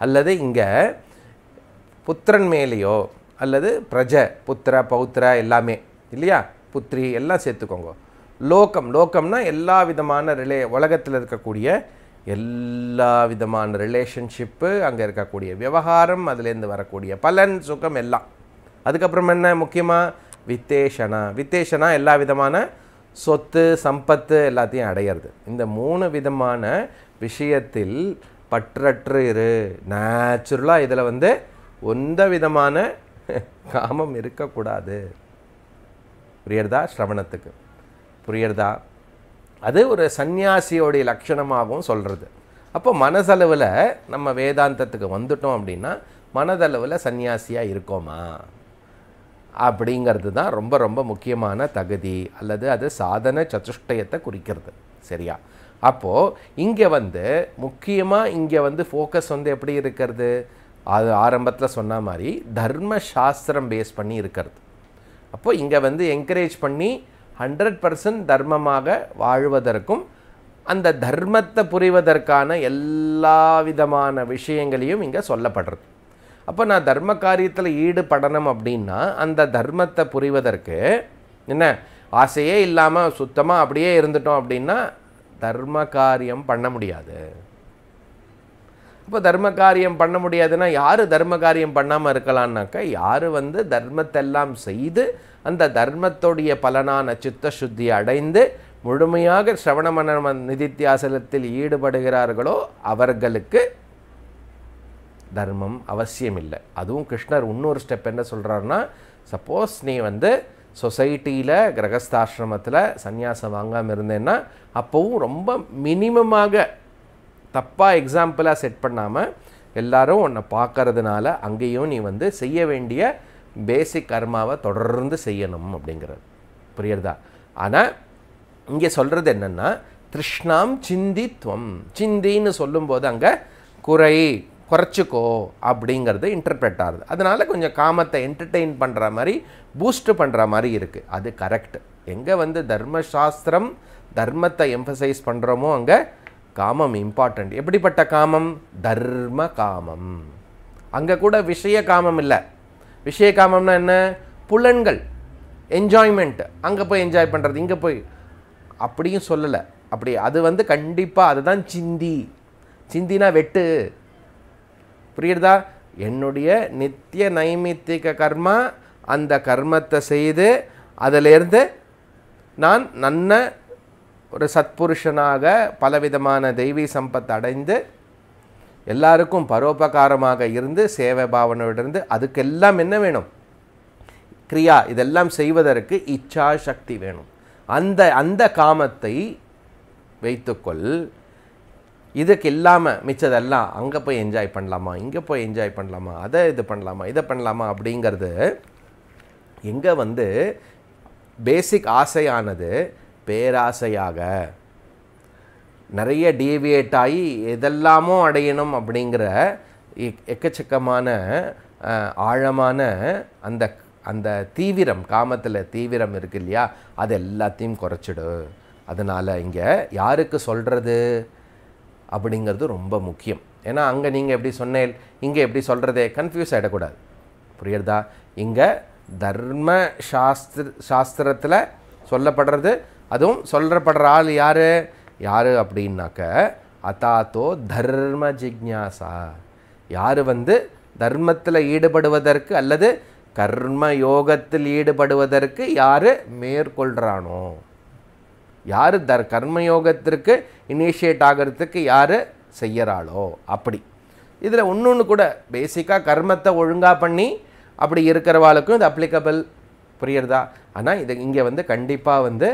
அல்லது இங்கே புத்திரன் மேலேயோ அல்லது பிரஜ புத்திர பௌத்திர எல்லாமே இல்லையா புத்திரி எல்லாம் சேர்த்துக்கோங்க லோகம் லோக்கம்னா எல்லா விதமான ரிலே உலகத்தில் இருக்கக்கூடிய எல்லா விதமான ரிலேஷன்ஷிப்பு அங்கே இருக்கக்கூடிய விவகாரம் அதுலேருந்து வரக்கூடிய பலன் சுகம் எல்லாம் அதுக்கப்புறம் என்ன முக்கியமாக வித்தேஷனா வித்தேஷனா எல்லா விதமான சொத்து சம்பத்து எல்லாத்தையும் அடையிறது இந்த மூணு விதமான விஷயத்தில் பற்றற்று இரு நேச்சுரலாக இதில் வந்து எந்த விதமான காமம் இருக்கக்கூடாது புரியறதா ஸ்ரவணத்துக்கு புரியறதா அது ஒரு சந்நியாசியோடைய லட்சணமாகவும் சொல்கிறது அப்போ மனசளவில் நம்ம வேதாந்தத்துக்கு வந்துட்டோம் அப்படின்னா மனதளவில் சன்னியாசியாக இருக்கோமா அப்படிங்கிறது தான் ரொம்ப ரொம்ப முக்கியமான தகுதி அல்லது அது சாதன சதுஷ்டயத்தை குறிக்கிறது சரியா அப்போது இங்கே வந்து முக்கியமாக இங்கே வந்து ஃபோக்கஸ் வந்து எப்படி இருக்கிறது அது ஆரம்பத்தில் சொன்ன மாதிரி தர்ம சாஸ்திரம் பேஸ் பண்ணி இருக்கிறது அப்போது இங்கே வந்து என்கரேஜ் பண்ணி ஹண்ட்ரட் பர்சன்ட் தர்மமாக வாழ்வதற்கும் அந்த தர்மத்தை புரிவதற்கான எல்லா விதமான விஷயங்களையும் இங்கே சொல்லப்படுறது அப்போ நான் தர்ம காரியத்தில் ஈடுபடணும் அப்படின்னா அந்த தர்மத்தை புரிவதற்கு என்ன ஆசையே இல்லாமல் சுத்தமாக அப்படியே இருந்துட்டோம் அப்படின்னா தர்ம காரியம் பண்ண முடியாது இப்போ தர்ம காரியம் பண்ண முடியாதுன்னா யார் தர்ம காரியம் பண்ணாமல் இருக்கலான்னாக்கா யார் வந்து தர்மத்தெல்லாம் செய்து அந்த தர்மத்துடைய பலனான சித்த சுத்தி அடைந்து முழுமையாக சிரவண மன நிதித்தியாசனத்தில் ஈடுபடுகிறார்களோ அவர்களுக்கு தர்மம் அவசியம் இல்லை அதுவும் கிருஷ்ணர் இன்னொரு ஸ்டெப் என்ன சொல்கிறாருன்னா சப்போஸ் நீ வந்து சொசைட்டியில் கிரகஸ்தாசிரமத்தில் சந்யாசம் வாங்காமல் இருந்தேன்னா அப்போவும் ரொம்ப மினிமமாக தப்பாக எக்ஸாம்பிளாக செட் பண்ணாமல் எல்லாரும் உன்னை பார்க்கறதுனால அங்கேயும் நீ வந்து செய்ய வேண்டிய பேசிக் கர்மாவை தொடர்ந்து செய்யணும் அப்படிங்கிறது புரியுறதா ஆனால் இங்கே சொல்கிறது என்னென்னா திருஷ்ணாம் சிந்தித்வம் சிந்தின்னு சொல்லும்போது அங்கே குறை குறைச்சிக்கோ அப்படிங்கிறது இன்டர்பிரட் ஆகுது அதனால் கொஞ்சம் காமத்தை என்டர்டெயின் பண்ணுற மாதிரி பூஸ்ட் பண்ணுற மாதிரி இருக்குது அது கரெக்ட் எங்கே வந்து தர்மசாஸ்திரம் தர்மத்தை எம்ஃபசைஸ் பண்ணுறோமோ அங்கே காமம் இம்பார்ட்டண்ட் எப்படிப்பட்ட காமம் தர்ம காமம் அங்கே கூட விஷய காமம் இல்லை விஷய காமம்னா என்ன புலன்கள் என்ஜாய்மெண்ட் அங்கே போய் என்ஜாய் பண்ணுறது இங்கே போய் அப்படியும் சொல்லலை அப்படி அது வந்து கண்டிப்பாக அதுதான் சிந்தி சிந்தினா வெட்டு புரியுறதா என்னுடைய நித்திய நைமித்திக கர்மா அந்த கர்மத்தை செய்து அதிலிருந்து நான் நன்ன ஒரு சத்புருஷனாக பலவிதமான தெய்வீ சம்பத் அடைந்து எல்லாருக்கும் பரோபகாரமாக இருந்து சேவை பாவனையிலிருந்து அதுக்கெல்லாம் என்ன வேணும் கிரியா இதெல்லாம் செய்வதற்கு இச்சா சக்தி வேணும் அந்த அந்த காமத்தை வைத்துக்கொள் இதுக்கு இல்லாமல் மிச்சதெல்லாம் அங்கே போய் என்ஜாய் பண்ணலாமா இங்கே போய் என்ஜாய் பண்ணலாமா அதை இது பண்ணலாமா இதை பண்ணலாமா அப்படிங்கிறது எங்கே வந்து பேசிக் ஆசையானது பேராசையாக நிறைய டீவியேட் ஆகி எதெல்லாமோ அடையணும் அப்படிங்கிற எக்கச்சக்கமான ஆழமான அந்த அந்த தீவிரம் காமத்தில் தீவிரம் இருக்கு இல்லையா அது எல்லாத்தையும் குறைச்சிடு அதனால் இங்கே யாருக்கு சொல்கிறது அப்படிங்கிறது ரொம்ப முக்கியம் ஏன்னா அங்கே நீங்கள் எப்படி சொன்னேன் இங்கே எப்படி சொல்கிறதே கன்ஃபியூஸ் ஆகிடக்கூடாது புரியுறதா இங்கே தர்ம சாஸ்திர சாஸ்திரத்தில் சொல்லப்படுறது அதுவும் சொல்லப்படுற ஆள் யார் யார் அப்படின்னாக்க அத்தாத்தோ தர்ம ஜிக்யாசா யார் வந்து தர்மத்தில் ஈடுபடுவதற்கு அல்லது கர்ம யோகத்தில் ஈடுபடுவதற்கு யார் மேற்கொள்கிறானோ யார் தர் கர்மயோகத்திற்கு இனிஷியேட் ஆகிறதுக்கு யார் செய்கிறாளோ அப்படி இதில் ஒன்று ஒன்று கூட பேசிக்காக கர்மத்தை ஒழுங்காக பண்ணி அப்படி இருக்கிறவாளுக்கும் இது அப்ளிகபிள் புரியுறதா ஆனால் இது இங்கே வந்து கண்டிப்பாக வந்து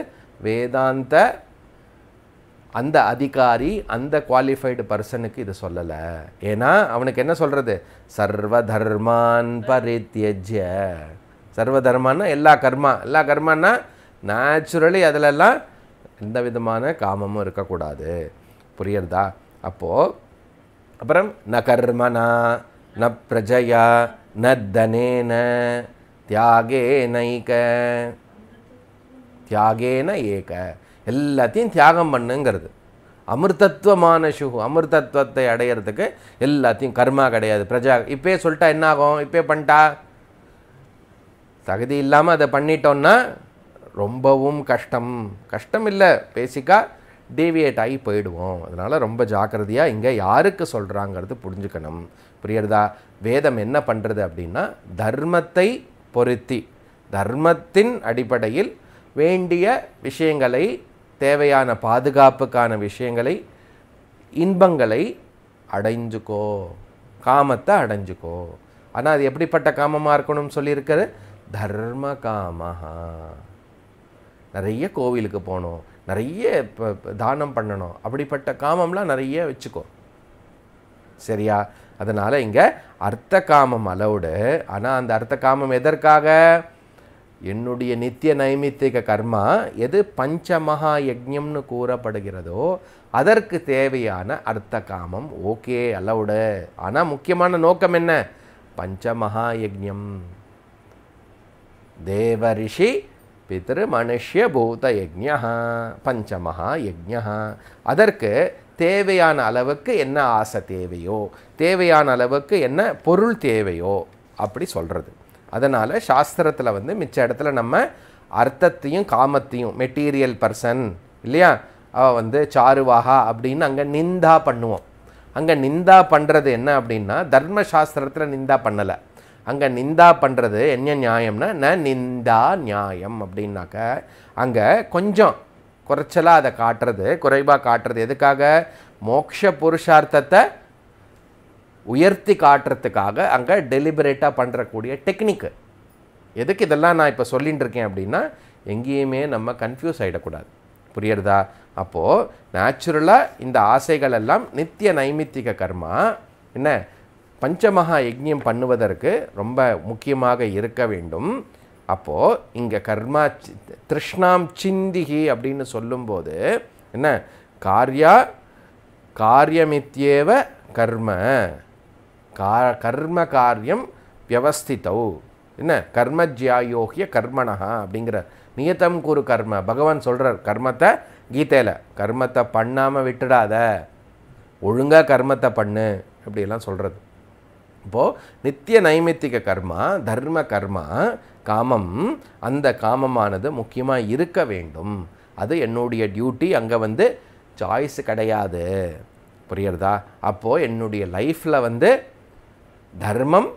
வேதாந்த அந்த அதிகாரி அந்த குவாலிஃபைடு பர்சனுக்கு இது சொல்லலை ஏன்னா அவனுக்கு என்ன சொல்கிறது சர்வ தர்மான் பரித்தியஜ சர்வ தர்மான்னா எல்லா கர்மா எல்லா கர்மான்னா நேச்சுரலி அதிலெல்லாம் எந்த விதமான காமமும் இருக்கக்கூடாது புரியுறதா அப்போது அப்புறம் ந கர்மனா ந பிரஜையா ந தனேன தியாகே நைக்க தியாகேன ஏக எல்லாத்தையும் தியாகம் பண்ணுங்கிறது அமிர்தத்துவமான சுகு அமிர்தத்துவத்தை அடையிறதுக்கு எல்லாத்தையும் கர்மா கிடையாது பிரஜா இப்பே சொல்லிட்டா என்னாகும் இப்பே பண்ணிட்டா தகுதி இல்லாமல் அதை பண்ணிட்டோன்னா ரொம்பவும் கஷ்டம் கஷ்டம் இல்லை பேசிக்காக டீவியேட் ஆகி போயிடுவோம் அதனால் ரொம்ப ஜாக்கிரதையாக இங்கே யாருக்கு சொல்கிறாங்கிறது புரிஞ்சுக்கணும் புரியறதா வேதம் என்ன பண்ணுறது அப்படின்னா தர்மத்தை பொருத்தி தர்மத்தின் அடிப்படையில் வேண்டிய விஷயங்களை தேவையான பாதுகாப்புக்கான விஷயங்களை இன்பங்களை அடைஞ்சுக்கோ காமத்தை அடைஞ்சுக்கோ ஆனால் அது எப்படிப்பட்ட காமமாக இருக்கணும்னு சொல்லியிருக்கிறது தர்ம காமஹா நிறைய கோவிலுக்கு போகணும் நிறைய இப்போ தானம் பண்ணணும் அப்படிப்பட்ட காமம்லாம் நிறைய வச்சுக்கோ சரியா அதனால் இங்கே அர்த்த காமம் அலவுடு ஆனால் அந்த அர்த்த காமம் எதற்காக என்னுடைய நித்திய நைமித்திக கர்மா எது பஞ்சமகா யஜ்யம்னு கூறப்படுகிறதோ அதற்கு தேவையான அர்த்த காமம் ஓகே அலவுடு ஆனால் முக்கியமான நோக்கம் என்ன பஞ்சமகா யஜ்யம் தேவரிஷி பிதிருமனுஷ்ய பூத யஜ்யா பஞ்சமஹா யஜ்யா அதற்கு தேவையான அளவுக்கு என்ன ஆசை தேவையோ தேவையான அளவுக்கு என்ன பொருள் தேவையோ அப்படி சொல்கிறது அதனால் சாஸ்திரத்தில் வந்து மிச்ச இடத்துல நம்ம அர்த்தத்தையும் காமத்தையும் மெட்டீரியல் பர்சன் இல்லையா அவள் வந்து சாருவாகா அப்படின்னு அங்கே நிந்தா பண்ணுவோம் அங்கே நிந்தா பண்ணுறது என்ன அப்படின்னா தர்ம சாஸ்திரத்தில் நிந்தா பண்ணலை அங்கே நிந்தா பண்ணுறது என்ன நியாயம்னா ந நிந்தா நியாயம் அப்படின்னாக்க அங்கே கொஞ்சம் குறைச்சலாக அதை காட்டுறது குறைவாக காட்டுறது எதுக்காக மோக்ஷ புருஷார்த்தத்தை உயர்த்தி காட்டுறதுக்காக அங்கே டெலிபரேட்டாக பண்ணுறக்கூடிய டெக்னிக்கு எதுக்கு இதெல்லாம் நான் இப்போ சொல்லிகிட்டு இருக்கேன் அப்படின்னா எங்கேயுமே நம்ம கன்ஃபியூஸ் ஆகிடக்கூடாது புரியறதா அப்போது நேச்சுரலாக இந்த ஆசைகள் எல்லாம் நித்திய நைமித்திக கர்மா என்ன பஞ்சமகா யஜ்யம் பண்ணுவதற்கு ரொம்ப முக்கியமாக இருக்க வேண்டும் அப்போது இங்கே கர்மா திருஷ்ணாம் சிந்திகி அப்படின்னு சொல்லும்போது என்ன காரியா காரியமித்தியேவ கர்ம கா கர்ம காரியம் வியவஸ்தித்தவு என்ன ஜியாயோகிய கர்மனஹா அப்படிங்கிற நியத்தம் கூறு கர்ம பகவான் சொல்கிறார் கர்மத்தை கீதையில் கர்மத்தை பண்ணாமல் விட்டுடாத ஒழுங்காக கர்மத்தை பண்ணு அப்படிலாம் சொல்கிறது இப்போது நித்திய நைமித்திக கர்மா தர்ம கர்மா காமம் அந்த காமமானது முக்கியமாக இருக்க வேண்டும் அது என்னுடைய டியூட்டி அங்கே வந்து சாய்ஸ் கிடையாது புரியுறதா அப்போது என்னுடைய லைஃப்பில் வந்து தர்மம்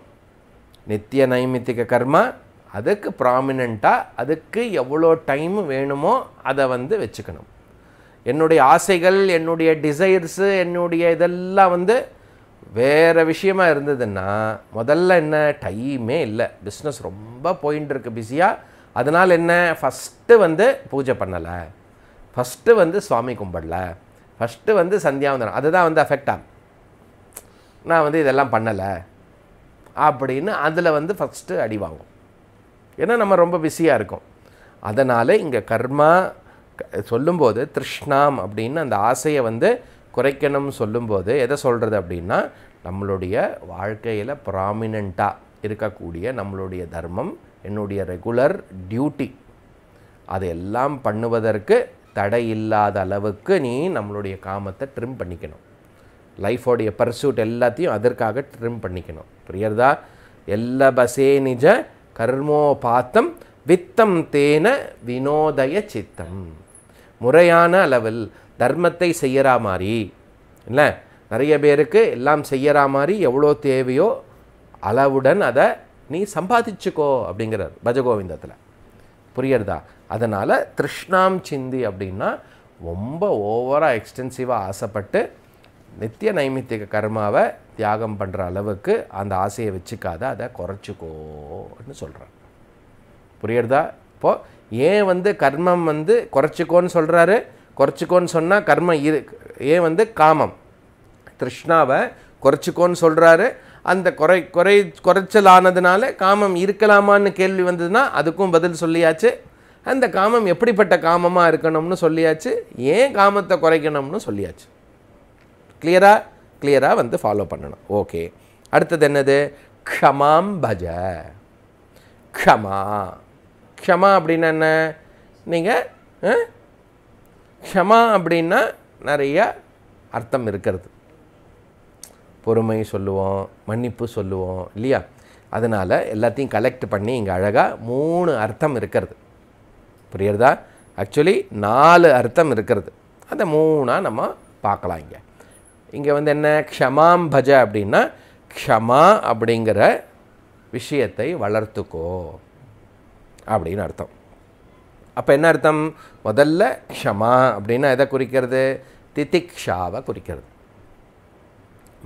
நித்திய நைமித்திக கர்மா அதுக்கு ப்ராமினண்ட்டாக அதுக்கு எவ்வளோ டைம் வேணுமோ அதை வந்து வச்சுக்கணும் என்னுடைய ஆசைகள் என்னுடைய டிசைர்ஸு என்னுடைய இதெல்லாம் வந்து வேறு விஷயமா இருந்ததுன்னா முதல்ல என்ன டைமே இல்லை பிஸ்னஸ் ரொம்ப போயின்ட்டு இருக்குது பிஸியாக அதனால் என்ன ஃபஸ்ட்டு வந்து பூஜை பண்ணலை ஃபஸ்ட்டு வந்து சுவாமி கும்பிடலை ஃபஸ்ட்டு வந்து சந்தியாவந்தனம் அதுதான் வந்து அஃபெக்ட் ஆகும் நான் வந்து இதெல்லாம் பண்ணலை அப்படின்னு அதில் வந்து ஃபஸ்ட்டு அடி வாங்கும் ஏன்னா நம்ம ரொம்ப பிஸியாக இருக்கும் அதனால் இங்கே கர்மா சொல்லும்போது திருஷ்ணாம் அப்படின்னு அந்த ஆசையை வந்து குறைக்கணும்னு சொல்லும்போது எதை சொல்கிறது அப்படின்னா நம்மளுடைய வாழ்க்கையில் ப்ராமினண்ட்டாக இருக்கக்கூடிய நம்மளுடைய தர்மம் என்னுடைய ரெகுலர் டியூட்டி அது எல்லாம் பண்ணுவதற்கு தடை இல்லாத அளவுக்கு நீ நம்மளுடைய காமத்தை ட்ரிம் பண்ணிக்கணும் லைஃபோடைய பர்சூட் எல்லாத்தையும் அதற்காக ட்ரிம் பண்ணிக்கணும் புரியறதா எல்லா பசே நிஜ கர்மோபாத்தம் வித்தம் தேன வினோதய சித்தம் முறையான அளவில் தர்மத்தை செய்யறா மாதிரி இல்லை நிறைய பேருக்கு எல்லாம் செய்யறா மாதிரி எவ்வளோ தேவையோ அளவுடன் அதை நீ சம்பாதிச்சுக்கோ அப்படிங்கிறார் பஜகோவிந்தத்தில் புரியறதா அதனால் திருஷ்ணாம் சிந்தி அப்படின்னா ரொம்ப ஓவராக எக்ஸ்டென்சிவாக ஆசைப்பட்டு நித்திய நைமித்திக கர்மாவை தியாகம் பண்ணுற அளவுக்கு அந்த ஆசையை வச்சுக்காத அதை குறைச்சிக்கோன்னு சொல்கிறார் புரியறதா இப்போது ஏன் வந்து கர்மம் வந்து குறைச்சிக்கோன்னு சொல்கிறாரு குறைச்சிக்கோன்னு சொன்னால் கர்மம் இரு ஏன் வந்து காமம் திருஷ்ணாவை குறைச்சிக்கோன்னு சொல்கிறாரு அந்த குறை குறை குறைச்சல் ஆனதுனால காமம் இருக்கலாமான்னு கேள்வி வந்ததுன்னா அதுக்கும் பதில் சொல்லியாச்சு அந்த காமம் எப்படிப்பட்ட காமமாக இருக்கணும்னு சொல்லியாச்சு ஏன் காமத்தை குறைக்கணும்னு சொல்லியாச்சு கிளியராக கிளியராக வந்து ஃபாலோ பண்ணணும் ஓகே அடுத்தது என்னது க்ஷமாம் பஜ க்ஷமா க்ஷமா அப்படின்னா என்ன நீங்கள் க்ஷமா அப்படின்னா நிறைய அர்த்தம் இருக்கிறது பொறுமை சொல்லுவோம் மன்னிப்பு சொல்லுவோம் இல்லையா அதனால் எல்லாத்தையும் கலெக்ட் பண்ணி இங்கே அழகாக மூணு அர்த்தம் இருக்கிறது புரியுறதா ஆக்சுவலி நாலு அர்த்தம் இருக்கிறது அந்த மூணாக நம்ம பார்க்கலாம் இங்கே இங்கே வந்து என்ன க்ஷமாம் பஜ அப்படின்னா க்ஷமா அப்படிங்கிற விஷயத்தை வளர்த்துக்கோ அப்படின்னு அர்த்தம் அப்போ என்ன அர்த்தம் முதல்ல க்ஷமா அப்படின்னா எதை குறிக்கிறது திதிக்ஷாவை குறிக்கிறது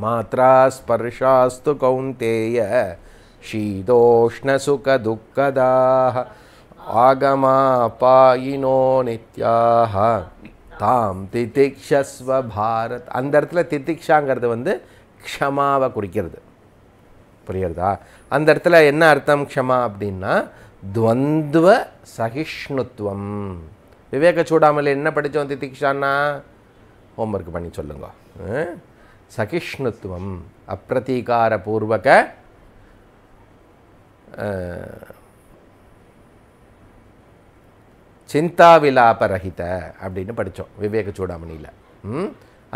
மாத்ரா ஸ்பர்ஷாஸ்து கௌந்தேய துக்கதாக ஆகமா பாயினோ நித்யாக தாம் திதிக்ஷஸ்வ பாரத் அந்த இடத்துல திதிக்ஷாங்கிறது வந்து க்ஷமாவை குறிக்கிறது புரியுறதா அந்த இடத்துல என்ன அர்த்தம் க்ஷமா அப்படின்னா துவந்துவ சகிஷ்ணுத்துவம் விவேக சூடாமல் என்ன படித்தோம் திதிக்ஷான்னா ஹோம்ஒர்க் பண்ணி சொல்லுங்க சகிஷ்ணுத்துவம் அப்பிரதீகார பூர்வக சிந்தாவிலாபரகித அப்படின்னு படித்தோம் விவேக சூடாமணியில்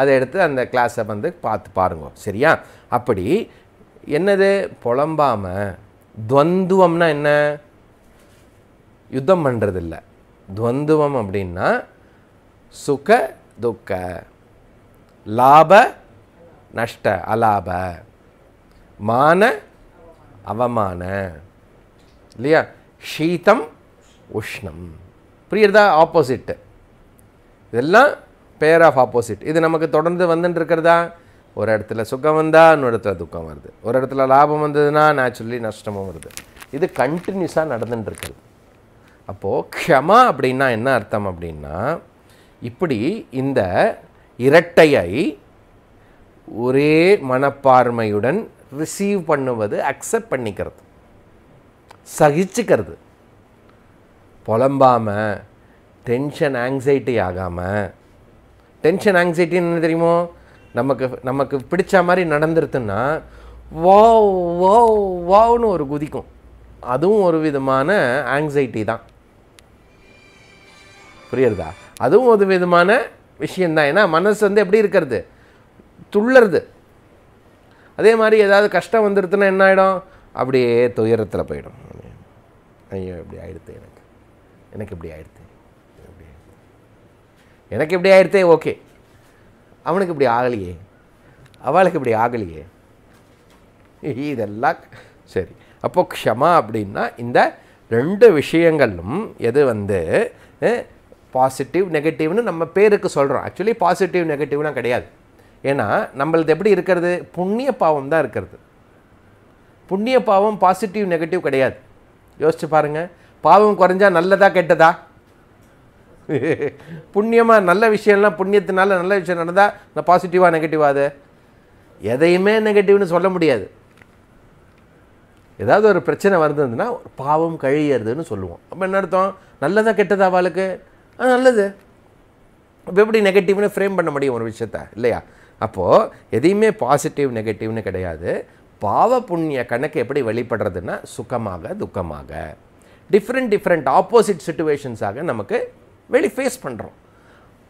அதை எடுத்து அந்த கிளாஸை வந்து பார்த்து பாருங்க சரியா அப்படி என்னது புலம்பாமல் துவந்துவம்னா என்ன யுத்தம் பண்ணுறதில்ல துவந்துவம் அப்படின்னா சுக துக்க லாப நஷ்ட அலாப மான அவமான இல்லையா ஷீதம் உஷ்ணம் புரியுறதா ஆப்போசிட்டு இதெல்லாம் பேர் ஆஃப் ஆப்போசிட் இது நமக்கு தொடர்ந்து வந்துட்டு இருக்கிறதா ஒரு இடத்துல சுகம் வந்தால் இன்னொரு இடத்துல துக்கம் வருது ஒரு இடத்துல லாபம் வந்ததுன்னா நேச்சுரலி நஷ்டமும் வருது இது கண்டினியூஸாக நடந்துட்டு இருக்கிறது அப்போது க்ஷமா அப்படின்னா என்ன அர்த்தம் அப்படின்னா இப்படி இந்த இரட்டையை ஒரே மனப்பான்மையுடன் ரிசீவ் பண்ணுவது அக்செப்ட் பண்ணிக்கிறது சகிச்சுக்கிறது புலம்பாமல் டென்ஷன் ஆங்ஸைட்டி ஆகாமல் டென்ஷன் ஆங்ஸைட்டின்னு என்ன தெரியுமோ நமக்கு நமக்கு பிடிச்ச மாதிரி நடந்துருதுன்னா வா வாவ் ஒரு குதிக்கும் அதுவும் ஒரு விதமான ஆங்ஸைட்டி தான் புரியுறதா அதுவும் ஒரு விதமான விஷயந்தான் ஏன்னா மனசு வந்து எப்படி இருக்கிறது துள்ளுறது அதே மாதிரி ஏதாவது கஷ்டம் வந்துடுதுன்னா என்ன ஆகிடும் அப்படியே துயரத்தில் போயிடும் ஐயோ இப்படி ஆயிடுத்து எனக்கு எனக்கு இப்படி ஆயிடுத்து எனக்கு இப்படி ஆயிடுத்தே ஓகே அவனுக்கு இப்படி ஆகலையே அவளுக்கு இப்படி ஆகலையே இதெல்லாம் சரி அப்போது க்ஷமா அப்படின்னா இந்த ரெண்டு விஷயங்களும் எது வந்து பாசிட்டிவ் நெகட்டிவ்னு நம்ம பேருக்கு சொல்கிறோம் ஆக்சுவலி பாசிட்டிவ் நெகட்டிவ்லாம் கிடையாது ஏன்னா நம்மளது எப்படி இருக்கிறது புண்ணிய பாவம் தான் இருக்கிறது புண்ணிய பாவம் பாசிட்டிவ் நெகட்டிவ் கிடையாது யோசிச்சு பாருங்கள் பாவம் குறைஞ்சா நல்லதா கெட்டதா புண்ணியமாக நல்ல விஷயம்லாம் புண்ணியத்தினால நல்ல விஷயம் நடந்தால் இந்த பாசிட்டிவாக நெகட்டிவாக அது எதையுமே நெகட்டிவ்னு சொல்ல முடியாது ஏதாவது ஒரு பிரச்சனை வந்ததுன்னா பாவம் கழியறதுன்னு சொல்லுவோம் அப்போ என்ன அர்த்தம் நல்லதாக கெட்டதா அவளுக்கு அது நல்லது இப்போ எப்படி நெகட்டிவ்னு ஃப்ரேம் பண்ண முடியும் ஒரு விஷயத்த இல்லையா அப்போது எதையுமே பாசிட்டிவ் நெகட்டிவ்னு கிடையாது பாவ புண்ணிய கணக்கு எப்படி வெளிப்படுறதுன்னா சுகமாக துக்கமாக டிஃப்ரெண்ட் டிஃப்ரெண்ட் ஆப்போசிட் சுச்சுவேஷன்ஸாக நமக்கு வெளி ஃபேஸ் பண்ணுறோம்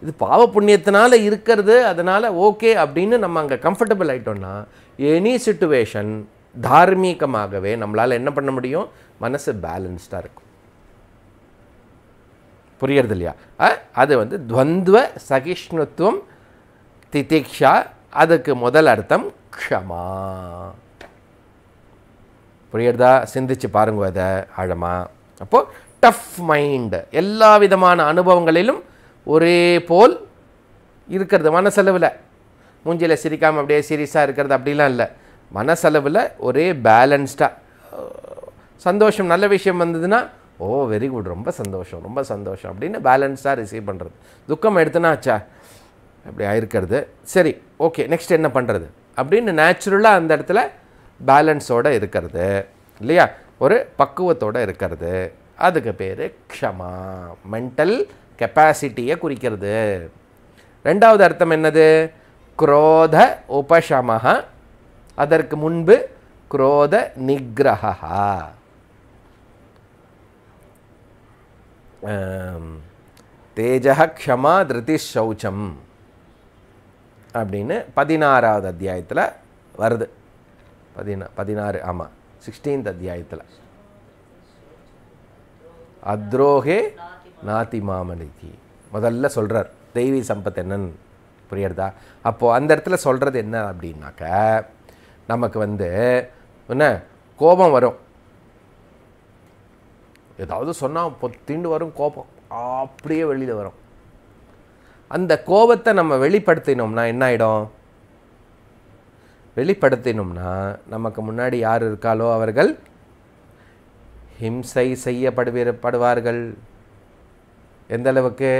இது பாவ புண்ணியத்தினால இருக்கிறது அதனால் ஓகே அப்படின்னு நம்ம அங்கே கம்ஃபர்டபுள் ஆகிட்டோம்னா எனி சுச்சுவேஷன் தார்மீகமாகவே நம்மளால் என்ன பண்ண முடியும் மனசு பேலன்ஸ்டாக இருக்கும் புரியறது இல்லையா அது வந்து துவந்துவ சகிஷ்ணுத்துவம் திதிக்ஷா அதுக்கு முதல் அர்த்தம் க்ஷமா புரியறதா சிந்திச்சு பாருங்க அதை ஆழமா அப்போது டஃப் மைண்டு எல்லா விதமான அனுபவங்களிலும் ஒரே போல் இருக்கிறது மனசெலவில் மூஞ்சியில் சிரிக்காமல் அப்படியே சீரியஸாக இருக்கிறது அப்படிலாம் இல்லை மனசளவில் ஒரே பேலன்ஸ்டாக சந்தோஷம் நல்ல விஷயம் வந்ததுன்னா ஓ வெரி குட் ரொம்ப சந்தோஷம் ரொம்ப சந்தோஷம் அப்படின்னு பேலன்ஸாக ரிசீவ் பண்ணுறது துக்கம் எடுத்துனாச்சா அப்படி ஆயிருக்கிறது சரி ஓகே நெக்ஸ்ட் என்ன பண்ணுறது அப்படின்னு நேச்சுரலாக அந்த இடத்துல பேலன்ஸோடு இருக்கிறது இல்லையா ஒரு பக்குவத்தோடு இருக்கிறது அதுக்கு பேர் க்ஷமா மென்டல் கெப்பாசிட்டியை குறிக்கிறது ரெண்டாவது அர்த்தம் என்னது குரோத உபசமஹா அதற்கு முன்பு குரோத நிகிரகா தேஜக க்ஷமா திருதி சௌச்சம் அப்படின்னு பதினாறாவது அத்தியாயத்தில் வருது பதினா பதினாறு ஆமாம் சிக்ஸ்டீன்த் அத்தியாயத்தில் அத்ரோகே நாத்தி மாமலிக்கு முதல்ல சொல்கிறார் தெய்வீ சம்பத் என்னன்னு புரியறதா அப்போது அந்த இடத்துல சொல்கிறது என்ன அப்படின்னாக்க நமக்கு வந்து என்ன கோபம் வரும் ஏதாவது சொன்னால் தீண்டு வரும் கோபம் அப்படியே வெளியில் வரும் அந்த கோபத்தை நம்ம வெளிப்படுத்தினோம்னா என்ன ஆகிடும் வெளிப்படுத்தினோம்னா நமக்கு முன்னாடி யார் இருக்காளோ அவர்கள் ஹிம்சை செய்யப்படுவார்கள் எந்த அளவுக்கு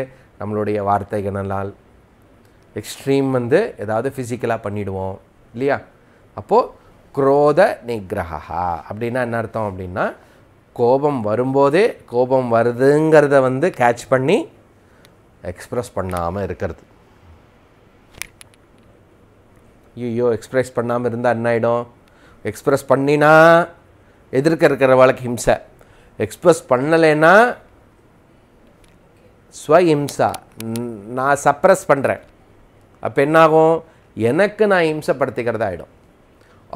நம்மளுடைய வார்த்தைகளால் எக்ஸ்ட்ரீம் வந்து ஏதாவது ஃபிசிக்கலாக பண்ணிவிடுவோம் இல்லையா அப்போது குரோத நிகிரகா அப்படின்னா என்ன அர்த்தம் அப்படின்னா கோபம் வரும்போதே கோபம் வருதுங்கிறத வந்து கேட்ச் பண்ணி எக்ஸ்ப்ரெஸ் பண்ணாமல் இருக்கிறது ஐயோ எக்ஸ்ப்ரெஸ் பண்ணாமல் இருந்தால் என்ன ஆகிடும் எக்ஸ்ப்ரெஸ் பண்ணினா எதிர்க்க இருக்கிற வாழ்க்கை ஹிம்சை எக்ஸ்ப்ரெஸ் பண்ணலைன்னா ஸ்வஹிம்சா நான் சப்ரஸ் பண்ணுறேன் அப்போ என்னாகும் எனக்கு நான் ஹிம்சப்படுத்திக்கிறதா ஆகிடும்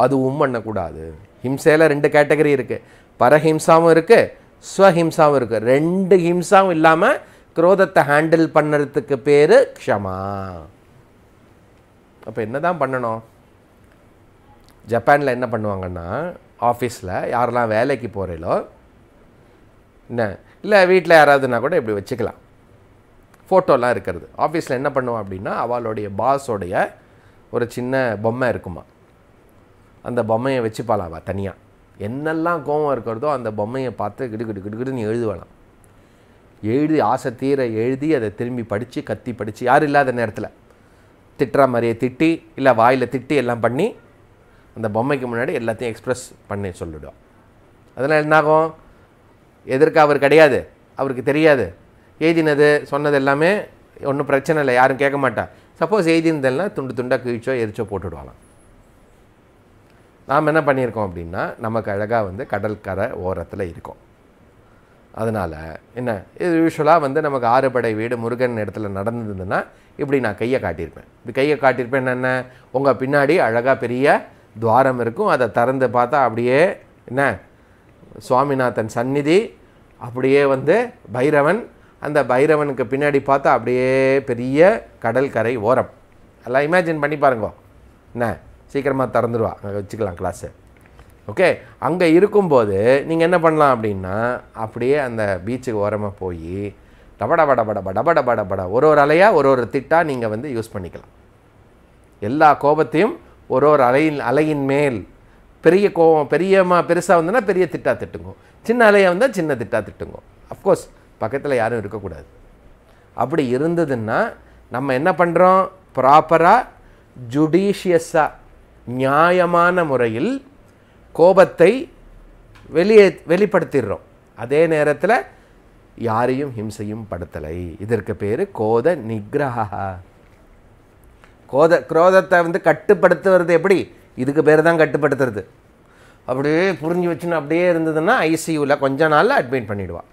அதுவும் பண்ணக்கூடாது ஹிம்சையில் ரெண்டு கேட்டகரி இருக்குது பரஹிம்சாவும் இருக்குது ஸ்வஹிம்சாவும் இருக்குது ரெண்டு ஹிம்சாவும் இல்லாமல் குரோதத்தை ஹேண்டில் பண்ணுறதுக்கு பேர் க்ஷமா அப்போ என்ன தான் பண்ணணும் ஜப்பானில் என்ன பண்ணுவாங்கன்னா ஆஃபீஸில் யாரெல்லாம் வேலைக்கு போகிறீங்களோ என்ன இல்லை வீட்டில் யாராவதுனா கூட இப்படி வச்சுக்கலாம் ஃபோட்டோலாம் இருக்கிறது ஆஃபீஸில் என்ன பண்ணுவோம் அப்படின்னா அவளுடைய பாஸோடைய ஒரு சின்ன பொம்மை இருக்குமா அந்த பொம்மையை வச்சுப்பாளாவா அவள் தனியாக என்னெல்லாம் கோபம் இருக்கிறதோ அந்த பொம்மையை பார்த்து கிடு கிடு கிடு கிடுன்னு எழுதி ஆசை தீர எழுதி அதை திரும்பி படித்து கத்தி படித்து யாரும் இல்லாத நேரத்தில் திட்டுற மாதிரியே திட்டி இல்லை வாயில் திட்டி எல்லாம் பண்ணி அந்த பொம்மைக்கு முன்னாடி எல்லாத்தையும் எக்ஸ்ப்ரெஸ் பண்ணி சொல்லிவிடும் அதெல்லாம் என்னாகும் எதற்கு அவர் கிடையாது அவருக்கு தெரியாது எழுதினது சொன்னது எல்லாமே ஒன்றும் பிரச்சனை இல்லை யாரும் கேட்க மாட்டா சப்போஸ் எழுதினதெல்லாம் துண்டு துண்டாக கிழிச்சோ எரிச்சோ போட்டுவிடுவாங்க நாம் என்ன பண்ணியிருக்கோம் அப்படின்னா நமக்கு அழகாக வந்து கடற்கரை ஓரத்தில் இருக்கும் அதனால் என்ன இது யூஸ்வலாக வந்து நமக்கு ஆறுபடை வீடு முருகன் இடத்துல நடந்ததுன்னா இப்படி நான் கையை காட்டியிருப்பேன் இப்படி கையை காட்டியிருப்பேன் என்னென்ன உங்கள் பின்னாடி அழகாக பெரிய துவாரம் இருக்கும் அதை திறந்து பார்த்தா அப்படியே என்ன சுவாமிநாதன் சந்நிதி அப்படியே வந்து பைரவன் அந்த பைரவனுக்கு பின்னாடி பார்த்தா அப்படியே பெரிய கடற்கரை ஓரம் எல்லாம் இமேஜின் பண்ணி பாருங்க என்ன சீக்கிரமாக திறந்துருவா அங்கே வச்சுக்கலாம் கிளாஸு ஓகே அங்கே இருக்கும்போது நீங்கள் என்ன பண்ணலாம் அப்படின்னா அப்படியே அந்த பீச்சுக்கு ஓரமாக போய் டபட பட பட பட பட பட பட ஒரு ஒரு அலையாக ஒரு ஒரு திட்டாக நீங்கள் வந்து யூஸ் பண்ணிக்கலாம் எல்லா கோபத்தையும் ஒரு ஒரு அலையின் அலையின் மேல் பெரிய கோபம் பெரியமா பெருசாக வந்ததுன்னா பெரிய திட்டா திட்டுங்க சின்ன அலையாக வந்தால் சின்ன திட்டா திட்டுங்க அஃப்கோர்ஸ் பக்கத்தில் யாரும் இருக்கக்கூடாது அப்படி இருந்ததுன்னா நம்ம என்ன பண்ணுறோம் ப்ராப்பராக ஜுடிஷியஸாக நியாயமான முறையில் கோபத்தை வெளியே வெளிப்படுத்திடுறோம் அதே நேரத்தில் யாரையும் ஹிம்சையும் படுத்தலை இதற்கு பேர் கோத நிகிரகா கோத குரோதத்தை வந்து கட்டுப்படுத்துவது எப்படி இதுக்கு பேர் தான் கட்டுப்படுத்துறது அப்படியே புரிஞ்சு வச்சுன்னு அப்படியே இருந்ததுன்னா ஐசியூவில் கொஞ்ச நாளில் அட்மிட் பண்ணிவிடுவான்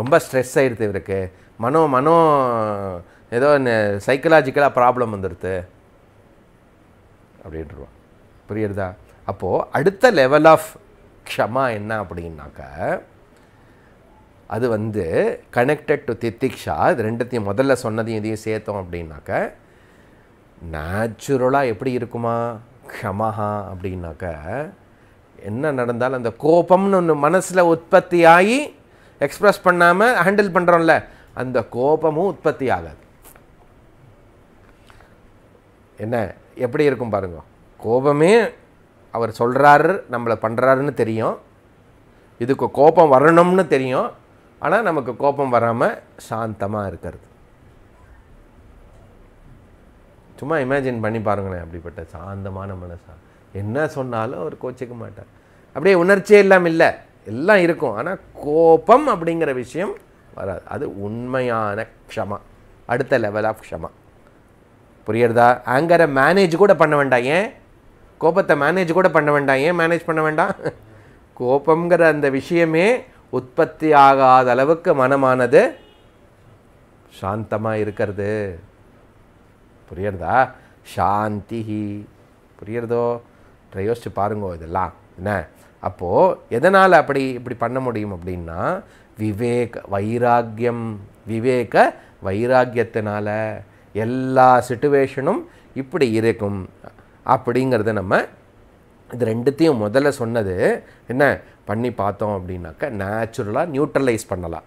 ரொம்ப ஸ்ட்ரெஸ் ஆகிடுது இவருக்கு மனோ மனோ ஏதோ சைக்கலாஜிக்கலாக ப்ராப்ளம் வந்துடுது அப்படின்ட்டுருவான் புரியுறதா அப்போது அடுத்த லெவல் ஆஃப் க்ஷமா என்ன அப்படின்னாக்க அது வந்து கனெக்டட் டு தித்திக்ஷா இது ரெண்டுத்தையும் முதல்ல சொன்னதையும் இதையும் சேர்த்தோம் அப்படின்னாக்க நேச்சுரலாக எப்படி இருக்குமா க்ஷமஹா அப்படின்னாக்க என்ன நடந்தாலும் அந்த கோபம்னு ஒன்று மனசில் உற்பத்தி ஆகி எக்ஸ்ப்ரெஸ் பண்ணாமல் ஹேண்டில் பண்ணுறோம்ல அந்த கோபமும் உற்பத்தி ஆகாது என்ன எப்படி இருக்கும் பாருங்க கோபமே அவர் சொல்கிறாரு நம்மளை பண்ணுறாருன்னு தெரியும் இதுக்கு கோபம் வரணும்னு தெரியும் ஆனால் நமக்கு கோபம் வராமல் சாந்தமாக இருக்கிறது சும்மா இமேஜின் பண்ணி பாருங்களேன் அப்படிப்பட்ட சாந்தமான மனசா என்ன சொன்னாலும் அவர் கோச்சிக்க மாட்டார் அப்படியே உணர்ச்சியே இல்லாமல் இல்லை எல்லாம் இருக்கும் ஆனால் கோபம் அப்படிங்கிற விஷயம் வராது அது உண்மையான க்ஷமா அடுத்த லெவல் ஆஃப் க்ஷமா புரியறதா ஆங்கரை மேனேஜ் கூட பண்ண வேண்டாம் ஏன் கோபத்தை மேனேஜ் கூட பண்ண வேண்டாம் ஏன் மேனேஜ் பண்ண வேண்டாம் கோபங்கிற அந்த விஷயமே உற்பத்தி ஆகாத அளவுக்கு மனமானது சாந்தமாக இருக்கிறது புரியறதா சாந்தி புரியுறதோ யோசிச்சு பாருங்கோ இதெல்லாம் என்ன அப்போது எதனால் அப்படி இப்படி பண்ண முடியும் அப்படின்னா விவேக வைராக்கியம் விவேக வைராக்கியத்தினால எல்லா சுச்சுவேஷனும் இப்படி இருக்கும் அப்படிங்கிறத நம்ம இது ரெண்டுத்தையும் முதல்ல சொன்னது என்ன பண்ணி பார்த்தோம் அப்படின்னாக்கா நேச்சுரலாக நியூட்ரலைஸ் பண்ணலாம்